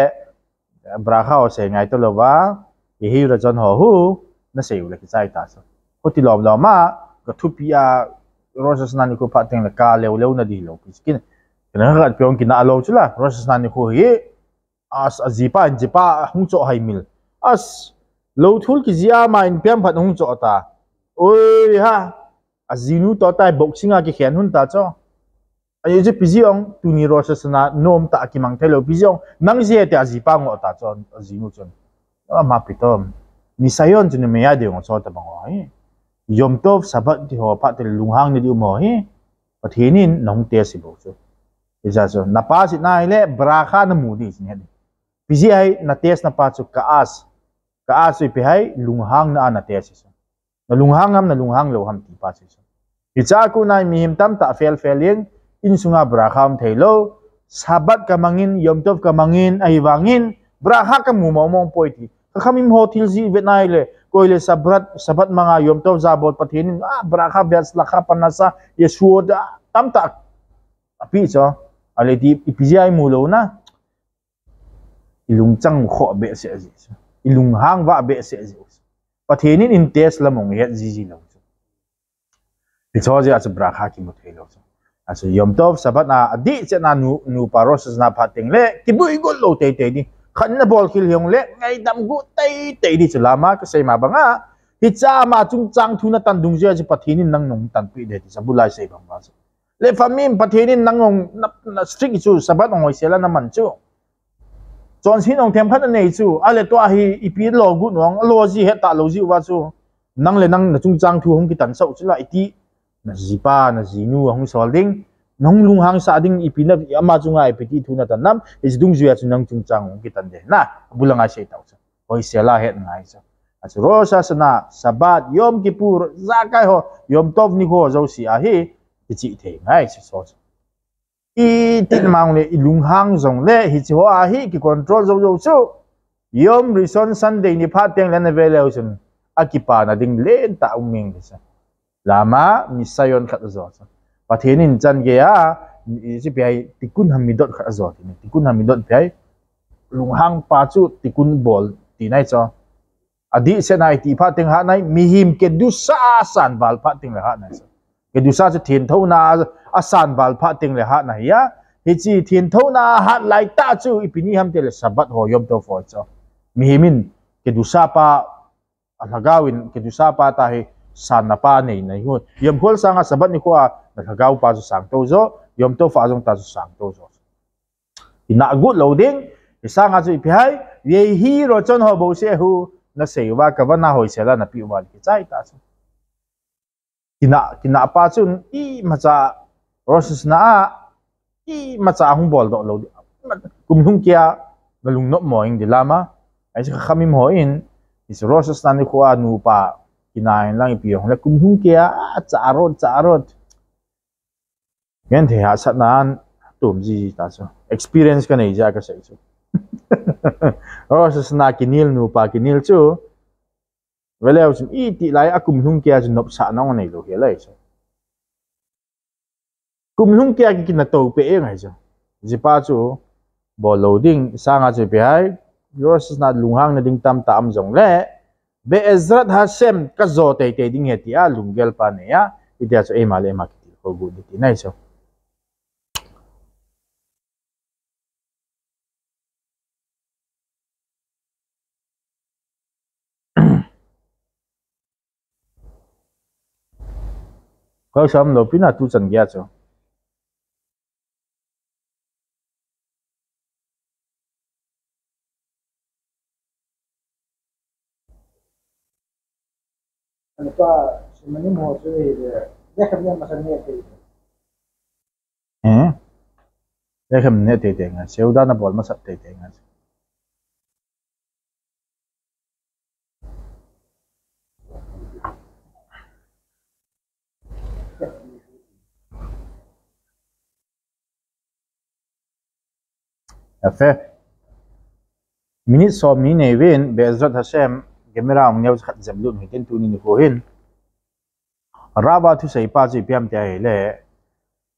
برخه سنگای تو لوا یهی رجان ها هو نسیو لکی زای تاسو خودی لام لاما گتو پیا روشس نانی کو پاتنگ لکا لیو لیو ندی لو پیسکین کنه غد پیون کی نالو چلا روشس نانی کو هی as azipa anjipa hung cho hai mil as lo thul ki zia ma in piam phat hung cho ta oi ha azinu to tai boxing a ki khen hun ta cho ai je piziong tu ni ro sơn sana nôm ta ki mang thelo piziong nang je te aji pa ngo ta chon aji nu chon a ma tôm ni sayon jin me ya de ngo cho ta bang wa yom tov sabat di ho pa te lung hang đi di mo hi pa thi ni nong te si bo chu e ja so na pa si nai le bra kha na mu di sin he pizi ai na tes na pa chu ka as ka as pi hai lung hang na na te si so na lung hang ham na lung hang lo ham ti pa si so Icha ku nai mihim tam ta fel fel insunga braham thelo sabat kamangin yom tov kamangin aiwangin braha kamumomong poiti kamim hotil zi vetnai le koile sabrat sabat mga yomtov tov zabot patinin ah braha bias lakha panasa yesuo da tamtak api so ale di ipizai mulo na ilung chang kho be se zi ilung hang va be se zi patinin in tes lamong yet zi zi lo Because it's a bracha ki aso yom tov sabat na adi se na nu nu paros na pating le kibui gol lo tay tay di khan na bol kil yong le ngai dam gu te te di chulama ka sei ma banga hi cha ma chung chang thu na tan dung je ji pathini nang nong tan pi de ti sabulai say bang ba le famim pathini nang nong na strict chu sabat ngoi sela na man chu chọn xin ông thêm phát nay chú à lệ tòa hi ipi lo gu nong lo gì hết tạ lo gì wa chú năng lệ năng là trung trang thu không cái tận sâu chứ lại tí na zipa na zinu ahung sol ding nong lung hang sa ding ipinap ama chunga ipiti thu tan tanam is dung zuya chu nang chung chang ki tan de na bulanga sei tau cha hoi sela het ngai cha as rosa sana sabat yom kipur zakai ho yom tov ni ho zo si a hi ki chi the ngai si so i tin mang le lung hang zong le hi chi ho a hi ki control zo zo so yom rison sunday ni pha teng le na ve le akipa na ding le ta uming sa Lama nisayon kat azot. Patinin jan gea isi piai tikun hamidot kat azot ini. Tikun hamidot piai lunghang pacu tikun bol tinai cho. Adi sen ai ti pha ting ha nai mihim ke du sa san val pha ting ha nai. Ke du sa thiền thâu na asan bal pha ting le ha nai ya. Hi chi thiền thâu na ha lai ta chu ipini ham te le sabat ho yom to fo cho. Mihimin ke du sa pa alagawin ke du sa pa ta hi san na pa nei nei hu yom hol sanga sabat ni khuwa na thagau pa zu sang to zo yom to fa jong ta zu sang to zo ina gut lo ding sanga zu phai ye hi ro chon ho bo se hu na seiwa ka ba na hoi se la na pi wal ki chai ta chu kina kina pa chun i macha rosis na a i macha hung bol do lo kum hung kia balung no moing dilama ai khamim hoin is roses na ni khuwa nu pa inai lang pi hong la kum hung kia cha rot cha rot gen the ha sat nan tum ji ta so experience ka nei ja ka sai chu ro sa sna ki nil nu pa ki nil chu vele chun i ti lai akum hung kia chun nop sa nong nei lo he lai so kum hung kia ki na to pe e ngai so ji pa chu bo loading sa nga chu pe hai ro sa na lunghang na ding tam tam jong le Be'ezrat Hashem kazote kay ding heti a lunggel pa niya iti aso emal ema kiti ko gudit ina iso. Kau sama lo pina tu sen gya cho. 很多什么柠檬之类的，那肯定不是那个。嗯，那肯定对对的，小单的不嘛是对对的。Efek minit so minit win bezrat Hashem camera ang nyaw khat jam lu mi ten tu ni ko hin raba thu sei pa chi piam te ai le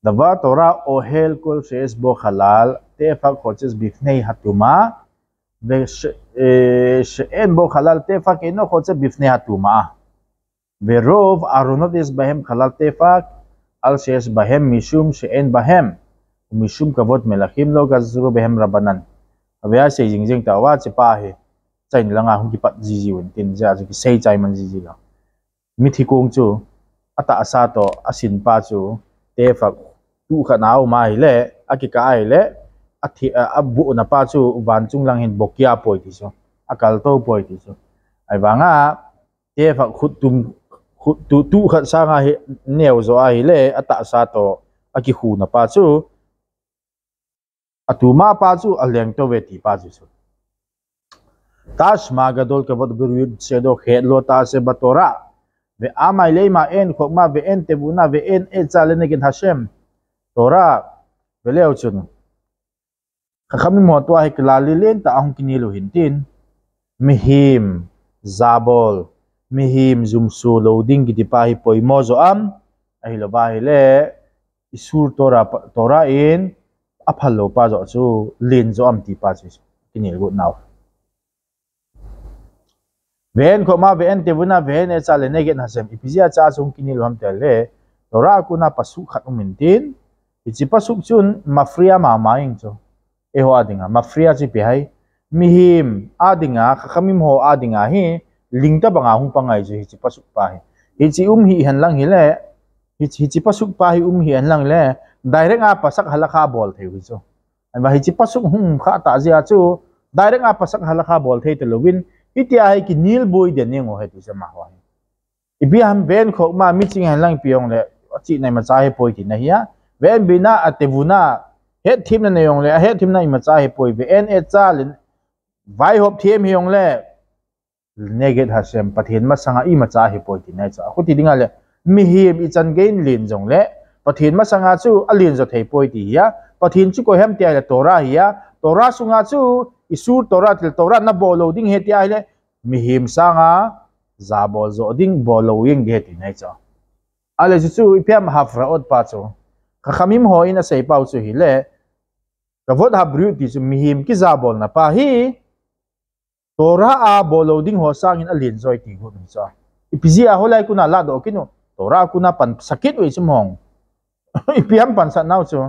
dava tora o hel ko ses bo halal te fa bif nei hatuma sh en bo ko ושאין בו חלל טפח אינו חוצה בפני הטומאה. ורוב ארונות יש בהם חלל טפח, על שיש בהם משום שאין בהם, ומשום כבוד מלכים לא גזרו בהם רבנן. הבעיה שזינגזינג תאווה ציפה היא. chạy la nga hung ki pat ji ji wen tin ja ji ki sei chai man ji ji la mi thi kong chu ata sa to asin pa chu te fa tu kha nau mai le a ki ka ai le a thi a bu na pa chu wan chung lang hin bokia poi ti so akal to poi ti so ai wa à, te fa khut tum khut tu tu kha à nga he neo zo ai le ata sa to a ki hu na pa chu ma pa chu a leng to ve ti pa chu Таш мага долка вот бурюд се до хедло та се батора. Ве ама лейма ен хокма ве ен тебуна ве ен ецале неген хашем. Тора веле учуну. Хахами мотуа хек лали лен та ахун кинилу хинтин. Михим забол. Михим зумсу лоудин гити пахи по имозо ам. Ахило бахи ле исур тора тора ин. Апалло пазо чу лин зо ам ти пазо кинилу нау. ven ko ma ven te buna ven e cha le ne gen hasem ipizia cha sung kinil ham te le tora kuna pasu khat umin tin ichi pasuk chun mafria ma maing cho e ho adinga mafria chi pe hai mihim adinga khamim ho adinga hi lingta banga hung pangai ji chi pasuk pa hi ichi um hi han lang hi le ichi chi pasuk pa hi um hi han lang le direct a pasak halakha bol thei wi cho ai ba hi chi pasuk hung kha ta zia chu direct a pasak halakha bol thei te lowin itia hai ki nil boi de ne ngo he tu se ma wa i bi ham ben kho mà mi ching han lang piong le chi nai ma cha he poi ti na hiya ven bina atevuna he thim hết neong le he thim na i ma cha he poi ve en e cha lin vai hop thim hiong le neget hasem pathin ma sanga i ma cha he poi ti na cha khu đi dinga le mi him i chan gain lin jong le pathin ma sanga chu alin zo thei poi ti hiya pathin chu ko hem tia le tora hiya tora sunga chu isur torat til torat na bolo ding heti ai le mi him sanga za bol zo ding bolo yeng ge ti nei cho ale chu ipiam hafra ot pa cho kha khamim ho ina sei pau chu hi le ka vot habru ti chu mi ki za bol na pa hi tora a bolo ding ho in alin zoi ti hu mi cho ipizia holai kuna la do kinu tora kuna pan sakit oi sumong ipiam pan sa nau chu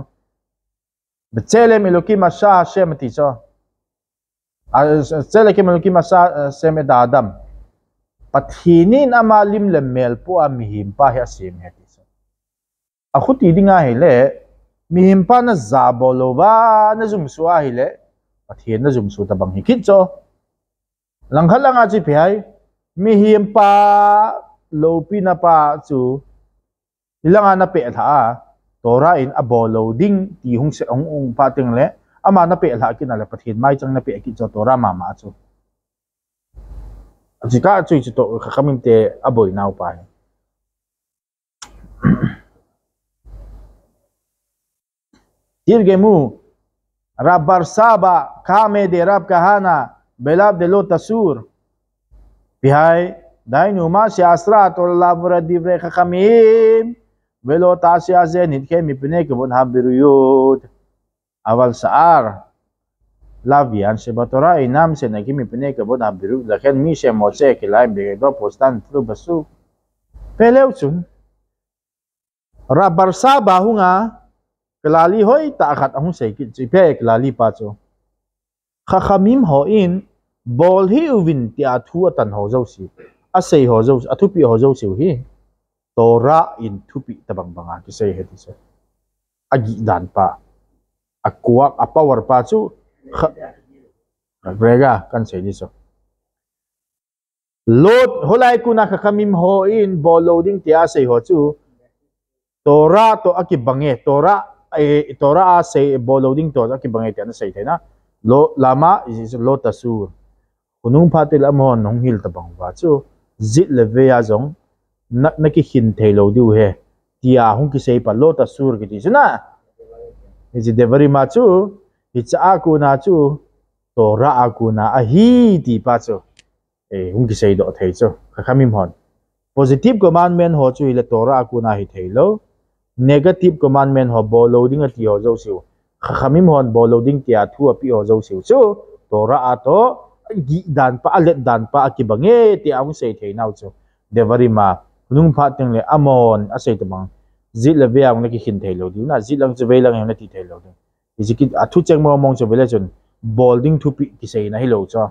B'Tselem Elokim Asha Hashem ti cho Ah, Seleke masa ah, semedadam. Pathinin amalim lemel po amihim ah, pa ya semheti. Ako tidi nga hile, mihim pa na zaboloba na zumsuwa hile, pathin na zumsu tabang hikitso. Langka lang aji pihay, mihim pa lopi na pa su, ilang na pe tora in torain abolo ding tihong seong ung pating le, ama na pe la kinale lah pathin mai chang na pe ki choto rama ma chu jika chu chu lah to khamim te aboi nau pai dir gemu rabar saba kame de rab kahana belab de lo tasur bihai dainu ma si asra to la vra divre khamim velo ta si azen hit ke mi pne ke bon habiru yut אבל שיער לוויין שבתורה אינם שנגים מפני כבוד הבירות, לכן מי שמוצא כליים בגדו פוסטן תלו בסוף, פלאו צום. רבר סבא הוא כללי הוי תחת אמון שציפה כללי פצו. חכמים הואין בול היאובין תיעתו אתן הוזו סי. עשי הוזו, עטופי הוזו סי הוא היא. תורה אין טופי תבנבנה, כסי הדיסה. אגידן פעם akuak apa warpacu rega kan sa ini so lot hulay ko nakakamim ho in bolo ding tiya sa iho tora to akibange tora eh, tora sa bolo ding to akibange tiya na sa ite na lo lama is lo tasu kunung patil amon nung hil tabang ba chu zit leve azong na nakihintay lo diw he tiya hong kisay pa lo tasur kiti so na nici devari machu hicha aku na chu to ra aku na ahi ti pa chu e hung ki sei do thei chu kha khamim hon positive commandment ho chu ile to ra aku na hi thei lo negative commandment ho bo loading a ti ho zo siu kha khamim hon bo loading ti a thu a pi ho zo siu chu to ra a to gi dan pa alet dan pa ki bange ti ang sei thei nau chu devari ma nung pha teng le amon a sei tamang zit le vea ngna ki hin thei lo du na zit lang chwe lang ngna ti thei lo Chỉ is ki athu cheng mo mong chwe le chun bowling thu pi cái sei này hi cho cha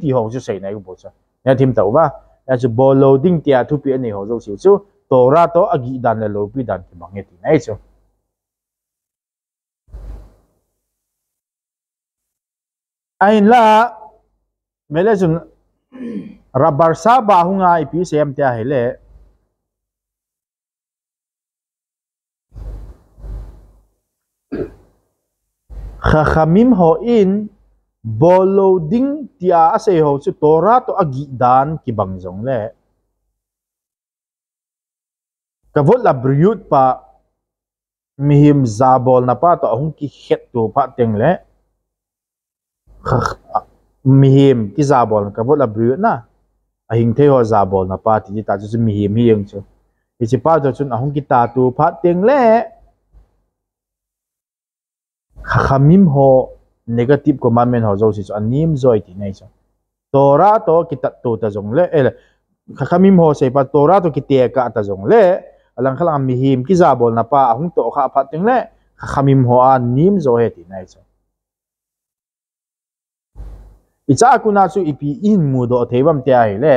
thì họ ti ho này sei na ko cha thím thim tau ba ya chu ball loading ti athu pi ani ho zo chu chu to ra to agi đàn là lo pi dan ki mang e ti nai chu ain la mele chun rabar sa ba hung hunga ipi sem ta hele Chachamim hoin bolo ding tia ase ho si Torah to agidan ki zong le. Kavot la briyut pa mihim zabol na pa to ahong ki khet to pa teng le. Mihim ki zabol kavot la briyut na. Ahing te ho zabol na pa ti ta chu mihim hi yung chu. Isi pa to chun ahong ki ta tu pa teng le. khamim ho negative commandment ho zo si so anim zoi ti nei so tora to kita to ta jong le el khamim ho se pa tora to kite ka ta jong le alang khala mi him ki zabol na pa ahung to kha pha ting le khamim ho anim zo he ti nei so icha kuna su ipi in mu do thebam te ai le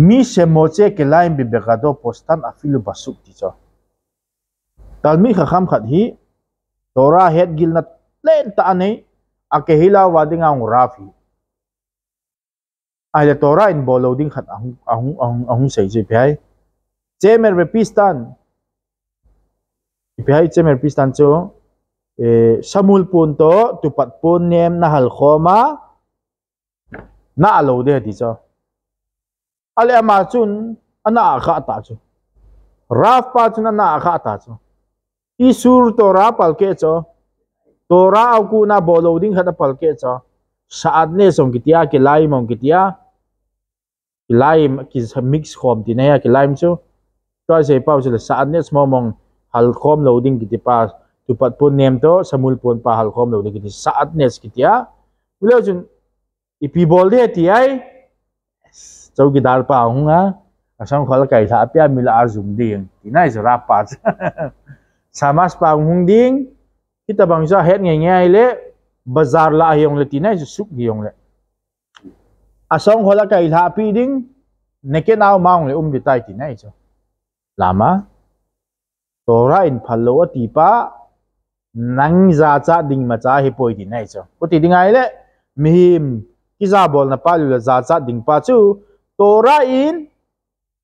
mi se moche ke lain bi begado postan afilu basuk ti cho so. Talmi khakam khat hi Tora het gil na tlen ta ane akehila wading ang rafi. Ay Tora in bolo ding khat ahung ahung ahung ahung say si pihay. Cemer repistan. Ipihay cemer pistan so e, samul punto tupat pun nem na halkoma na alo de di so. Ale amachun ana akha ta cho, Raf pa chun ana akha ta cho isur tora palke cho tora aku na bolo ding khata palke cho saat ne song kitia ke lai mong kitia ki lai ki mix khom ti ne ya ki lai chu to se pau se saat ne smo mong hal khom lo ding kiti pa tu pat pun nem to samul pun pa hal khom lo ding kiti saat ne kitia ulo jun ipi bol de ti ai chowkidar pa hunga asam khol kai tha pya mila azum ding tinai zara pa samas pa hung ding kita bang za het nge nge le bazar la yong le tina ju suk yong le asong hola ka ilha pi ding neke naw maung le um di tai tina cho lama tora in phallo ati pa nang za cha ding ma cha he poi tina cho ko ti ding ai le mihim ki za bol na pa lu za cha ding pa chu tora in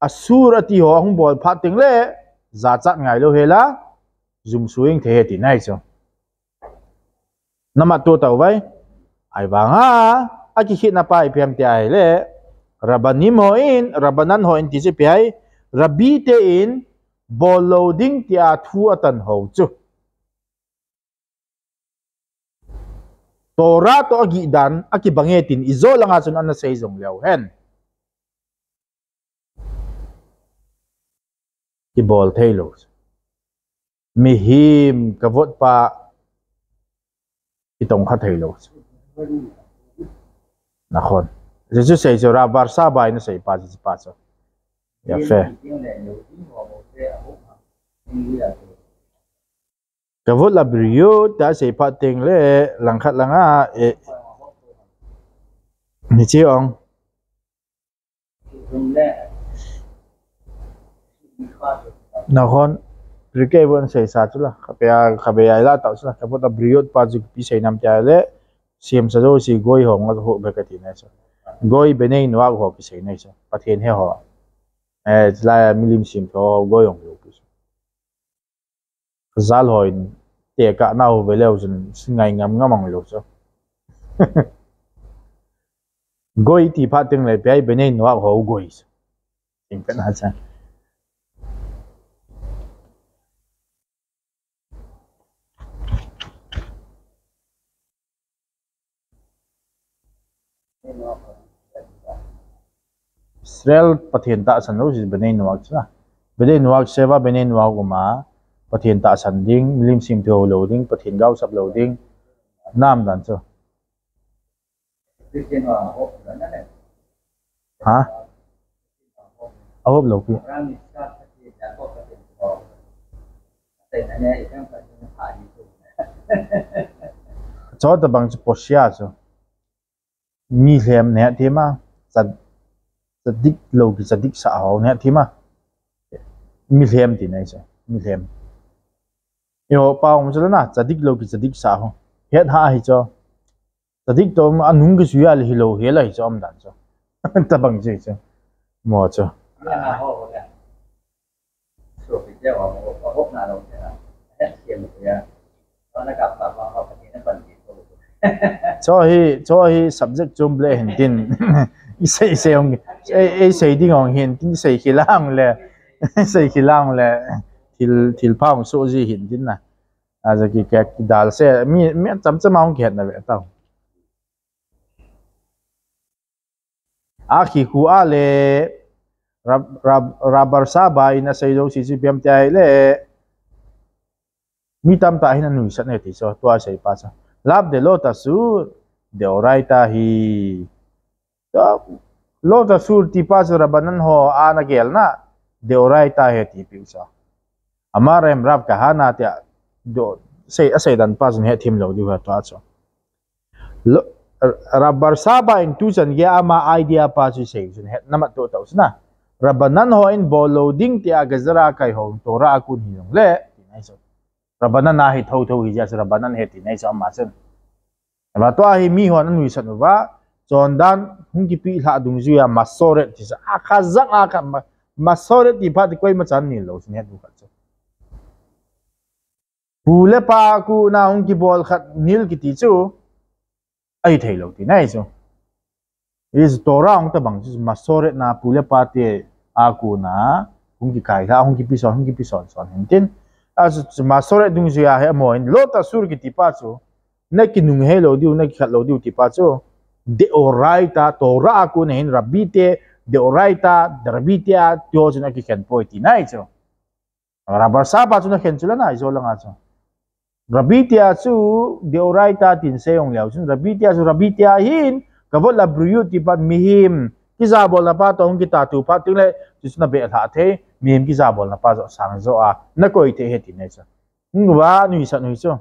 asur ho hung bol pha le za cha ngai lo hela zum suing thế hệ tí này chứ nằm tu tàu vậy ai vang à ai chỉ hiện napa ipiam ti ai lệ rabanim hoin rabanan hoin ti chỉ pi rabbi te in boloding ti a thu atan ho chứ Torah to dan aki bangetin izo lang asun ana sa izong lawhen. Ibol Taylor's. mihim ka vot pa itong kha thailo na khon jesu sei jo ra bar sa bai na sei pa ji pa so ya fe ka vot la brio ta sei pa teng le lang khat langa e ni chi ong na khon rike bon sei sa chula khapya khabya ila ta chula thapo ta briot pa ju pi sei nam cha le siam sa jo si goi ho ngat ho be ka ti na sa goi be nei nwa ho pi sei nei sa pa then he ho e eh, la milim sim tho goi ong lo pi sa khazal hoin te ka na ho ve leo jin singai ngam ngam ang lo sa goi ti pha ting le pai be nei nwa ho goi sa ting pe na cha Israel patien tak sanu si benin nuak sana. Lah. Benin nuak seva benin nuak guma patien tak sanding milim sim tiu loading patien gau sab loading nam dan so. Ha? Ahop loki. Chod bang si cepat. so. mi hliam ne thế mà giật giật đích lâu thì giật đích sợ hậu ne thế mà mi hliam thì này rồi mi hliam yo bao mà cho nên là giật đích lâu thì giật đích sợ hậu hết ha hay cho giật đích tôi mà anh hùng cái suy là lâu hết là cho ông đàn cho ta bằng gì cho mua cho Yeah. ช่วยช่วย subject จุ่มเลยเห็นดินอีเสียเสียงเอเอเสียที่งองเห็นดินเสียขี้ล่างเลยเสียขี้ล่างเลยทิลทิลพ่องสู้จีเห็นดินนะอาจจะกี่แกดาลเสียมีมีจำจะมาของเห็นนะเว้ยเต้าอาขี้คูอาเลรับรับรับบาร์ซาบายนะเสียดงสิสิเพียมใจเลยมีตำตาให้นหนุ่ยสักหนี่ยที่สุดตัวเสียภาษา lab de lota sur de oraita hi so, ya, lota sur ti pas rabanan ho ana gel na de oraita he ti pisa amar em rab ka hana ti do sei asai dan pas ne him lo di ha ta cho rabar saba in tu san ge ama idea pas se sen he na ma to ta usna rabanan ho in bo loading ti agazara kai ho to ra kun hi le rabana na hi tho tho hi ja rabana he ti nei sa ma sen ba to hi mi hon an wi san wa chon dan hung ki pi la dung ju ya masore ti sa a kha zang a ka masore ti ba ti koi ma chan ni lo sin he du kha cha bule pa ku na hung ki bol khat nil ki ti chu ai thei lo ti nei chu is tora hung ta bang chu masore na bule pa te a ku na hung ki kai la hung ki pi so hung ki pi so so hen tin as masore dung zia he mo in lota sur ki tipa chu na ki nung he lo di na ki khatlo di tipa chu de oraita to ra ku ne in rabite de oraita drabite a tyo jina ki khen po ti nai chu ara bar sa pa chu na khen chu la na zo la nga chu rabite a chu de oraita tin se yong lao chu rabite a chu rabite a hin ka vol la bruyu ti pa mihim ki za bol la pa tong ki ta tu pa ti le chu na be tha the miem ki zabol na pa zo sang zo a na koi te he ti nei cha ngwa nui sa nui cho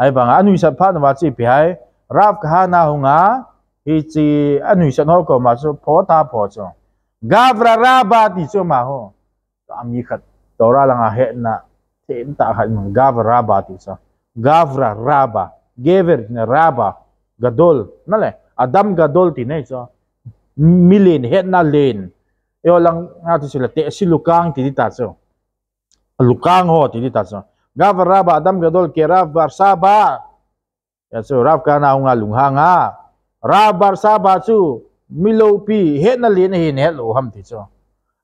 ai bang anui sa pha na chi pi hai rap ka na hunga hi chi anui sa no ko mà số pho ta pho cho gavra ra ba ti cho ma ho ami là tora langa he na ten ta khat mang gavra ba ti cho gavra raba gever na raba gadol nè, adam gadol ti nei sao? milin he na len yo lang nga sila te si lukang titi taso lukang ho titi taso gav raba adam gadol ke rav barsaba ya so rav ka na unga lungha nga rav barsaba su milo pi he na li na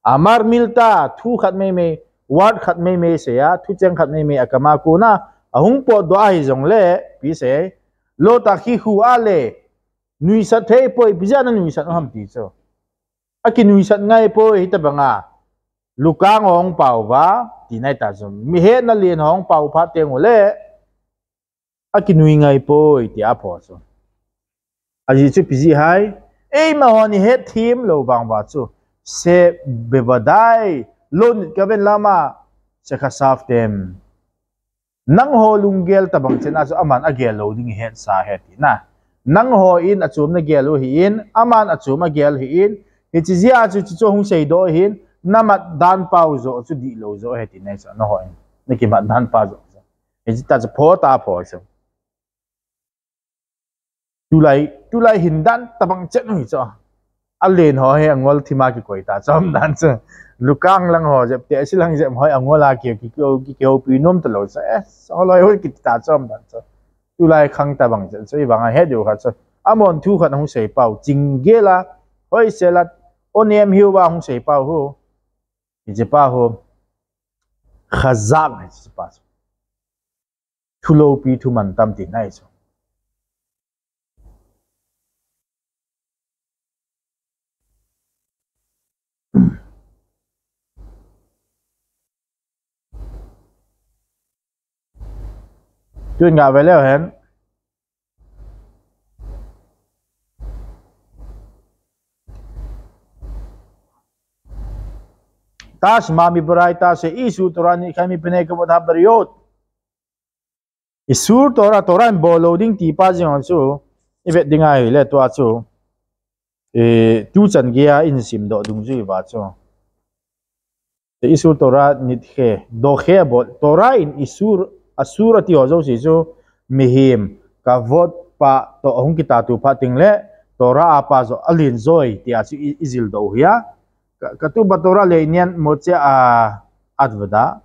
amar milta thu khat me me wat khat me me se ya thu chang me me akama ku na ahung po do ai le pi se lo ta khi ale nui sa the poi bija na อากินวิสันไงพ่อเหตุบังอาลูกค้างของเปล่าวะที่นายตาจมมีเหตุนั่นเรียนของเปล่าพระเตียงหัวเล่อากินวิไงพ่อที่อาภัสอาจิชุปิจิไฮเอ้ยมาวันี่เหตุทีมเราบังวบาสุเซบเบบดายลุนก็เป็นลามาเซคัสอาฟเต็มนังหอลุงเกลตบังเชนอาจุอามันอาเกลโลดิงเหตุสาเหตุนะนังหออินอาจุมนเกลโลหินอามันอาจุมาเกลหิน hi chi zia chu chi chu hung sei do hin namat dan pau zo chu di lo zo he ti ne sa no hoi ne ki mat dan pa zo hi chi ta chu pho ta pho so tu lai tu lai hin dan tabang chen hi cho a len ho he angol thima ki koi ta chom dan chu lukang lang ho jep te si lang jep hoi angola ki ki ko ki ko pi nom ta lo sa eh, so lo ho ki ta chom dan chu tu lai khang ta bang chen so i bang a he du kha cho amon thu khan hung sei pau jing ge la hoi se la ô niệm hiu ba không sĩ bao hu chỉ bao hu khá giang này chỉ bao thu lâu pi thu mình tâm tình này rồi chuyên ngà về leo hẹn tas mami beraita se isu toran kami pene ke bodha beriot isur tora toran boloding tipa jong su ibe dingai le to achu e tu chan gia in sim do dung ji ba chu te isur tora nit khe do he bol tora in isur asura ti hozo si chu mihim ka vot pa to hong kita tu phating le tora apa zo alin zoi ti achu izil do hiya katu batora leinian mocha a ah, advada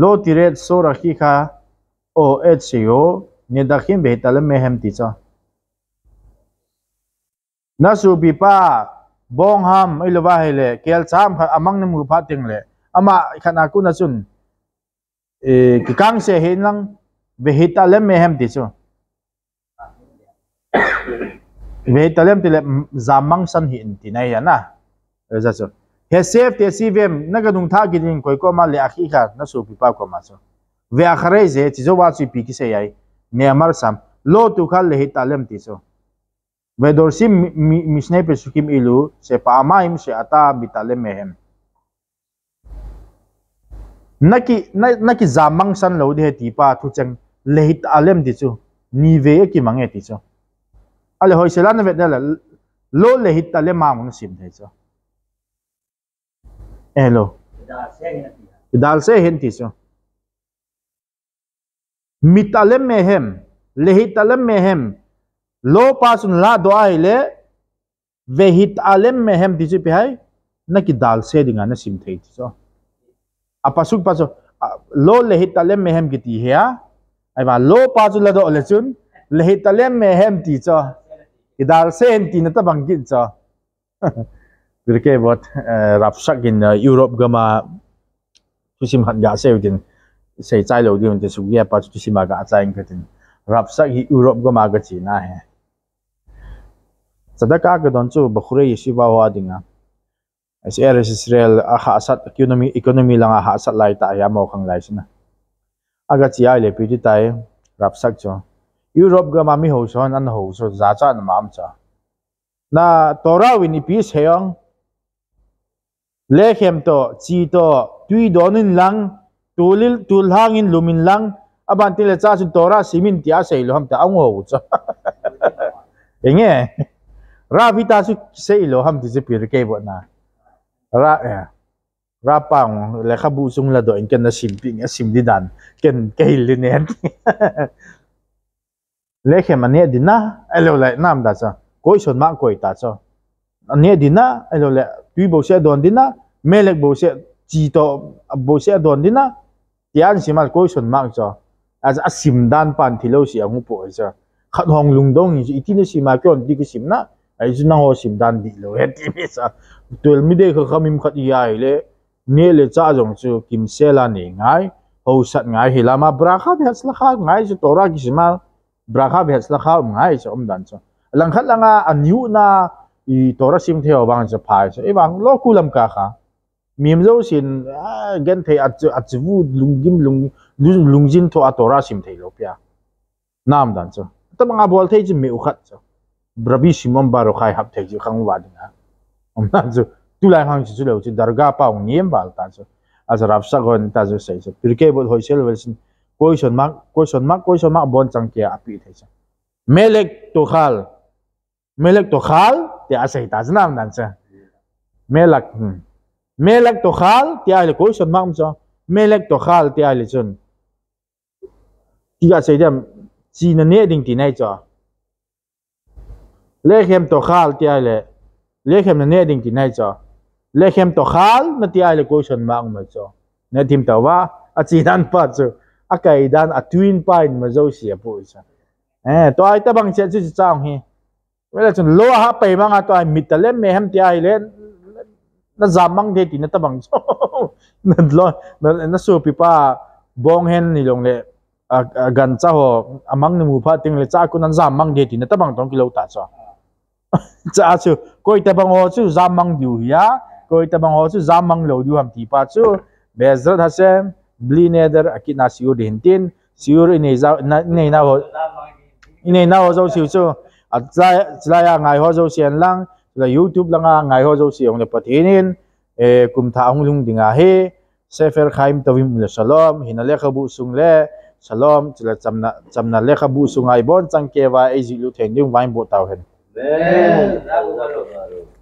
lo tiret so rakhi kha o hco ne dakhin behtal me hem ti cha nasu bipa bong ham ilwa hele kel cham amang nemu pha le ama khana ku na chun e eh, ki kang se hin lang behtal me hem ti chu behtal me ti le zamang san hin ti nai ya na zaso he sef te si vem naga dung tha gi ding koi ko ma le akhi kha na su pi pa ko ma so ve akhre ze ti zo wa si pi ki se yai ne amar sam lo tu kha le hi talem ti so ve dor si misne pe su kim ilu se pa ma im se ata bi talem me hem naki naki zamang san lo de ti pa thu chang le hi talem ti chu ni ve ki mangi ti so ale hoi se lan ve da lo le hi talem ma mun sim de so Hello. Dal se hinti so. Mitalem mehem. Lehitalem mehem. Lo pasun la doa ile. Vehitalem mehem disi pihai. Na ki dal se dengan sim thei so. Apasuk paso. Lo lehitalem mehem giti hea. Aiba lo pasun la do ole sun. Lehitalem mehem ti so. Idal se hinti na tabang git so. Kerja buat eh, rapsak in eh, Europe gama tu sih makan gak sih udin. Saya cai lo udin untuk sugi apa tu sih makan cai ingatin. Rapsak in Europe gama agak sih nah. Eh. Sedek agak don tu bukure isi bawa dinga. Israel is Israel aha asat ekonomi ekonomi lang aha asat lay tak ya mau kang lay sana. Agak sih ay lepiti tay rapsak jo. Europe gama mi hoso an hoso zaca an mam cah. Na Torah ini pis heong lekhem to chi to tui donin lang tulil tulhangin lumin lang aban tile cha chu tora simin ti tia sei lo hamta ango cha enge ravita chu sei lo ham ti zipir ke bo na ra ra pang le khabu sung la do in ken na simping sim di dan ken ke li ne lekhem ane dina elo lai nam da cha koi son ma koi ta cha อันนี้ดีนะไอ้เราเลยตุยบุษย์ดอนดีนะเมลกบุษย์จีโตบุษย์ดอนดีนะที่อันสิมาโกยส่วนมากจ้ะอาจจะสิมดานปันที่เราเสียงผู้ป่วยจ้ะขัดห้องลุงดงอีที่นี่สิมาก่อนที่กสิมนะไอ้จุดนั้นหัวสิมดานดีเลยที่นี่ัตว์ตัวไม่ได้เขาขมิมขัดยายเลยเนี่ยเลยจ้าจงจูกิมเซลานี่ไงเอาสัตว์ไงฮิรามาบราคาเบียสละข้าไงจุดตัวรักสิมาบราคาเบียสละข้าไงจ้ะอมดันจ้ะหลังขัดหลังอันยูน่า i tora sim theo bang cha phai cha e bang lo kulam ka kha mim zo sin gen thei at at vu lungim lung lungjin tho atora sim thei lo pya nam dan cha ta bang abol thei chi me u khat cha brabi simon baro khai hap thei chi khang wa dinga om nan chu tu lai hang chi chu lo chi darga pa ung niem bal ta cha as rapsa gon ta ju sei cha pirke bol hoi sel velsin question mark question mark question mark bon chang kia api thei cha melek to khal melek to khal تاسو نه هم دانسه ملک ملک تو خال تی اهل کوش مامزا ملک تو خال تی اهل چون کیگا سیدم سینه نه دین تی نه چا لخم تو خال تی اهل لخم نه دین تی نه چا لخم تو خال نتی اهل کوش مام چا نه تیم تا وا اچیدان پاتو اکایدان اتوین پاین مزو سی پویسا ا تو ایت بانگ چا چی چاو هی เวลาจนโลหะไปมังอ่ะตัวมิตรเล่มเมหมที่ไอเล่นน่าจำมังเทตินะตะบังนั่นลอยนั่นสูปิป้าบองเห็นนี่ลงเลยกันจ้าหัวมังนิมูพาติงเลยจ้าคุณนั่นจำมังเทตินะตะบังต้องกิโลตัดจ้าจ้าสูก็อีตะบังหัวสูจำมังอยู่ยะก็อีตะบังหัวสูจำมังเหลวอยู่หำที่ป้าสูเบสรัดฮัสเซนบลีเนเดอร์อากินาสิวเดนตินสิวเรนี่เจ้านี่น่าหัวนี่น่าหัวเจ้าสิวสู at sila ya ngay ho siyan lang, sila YouTube lang nga ngay ho siyong napatinin, eh, kung taong lung dingahi, sefer khaim tawim mula shalom, hinaleka busung le, shalom, sila camna, camna leka busung ngay bon, sang kewa ay zilu tenyong wain bo tau hen. Amen. Amen.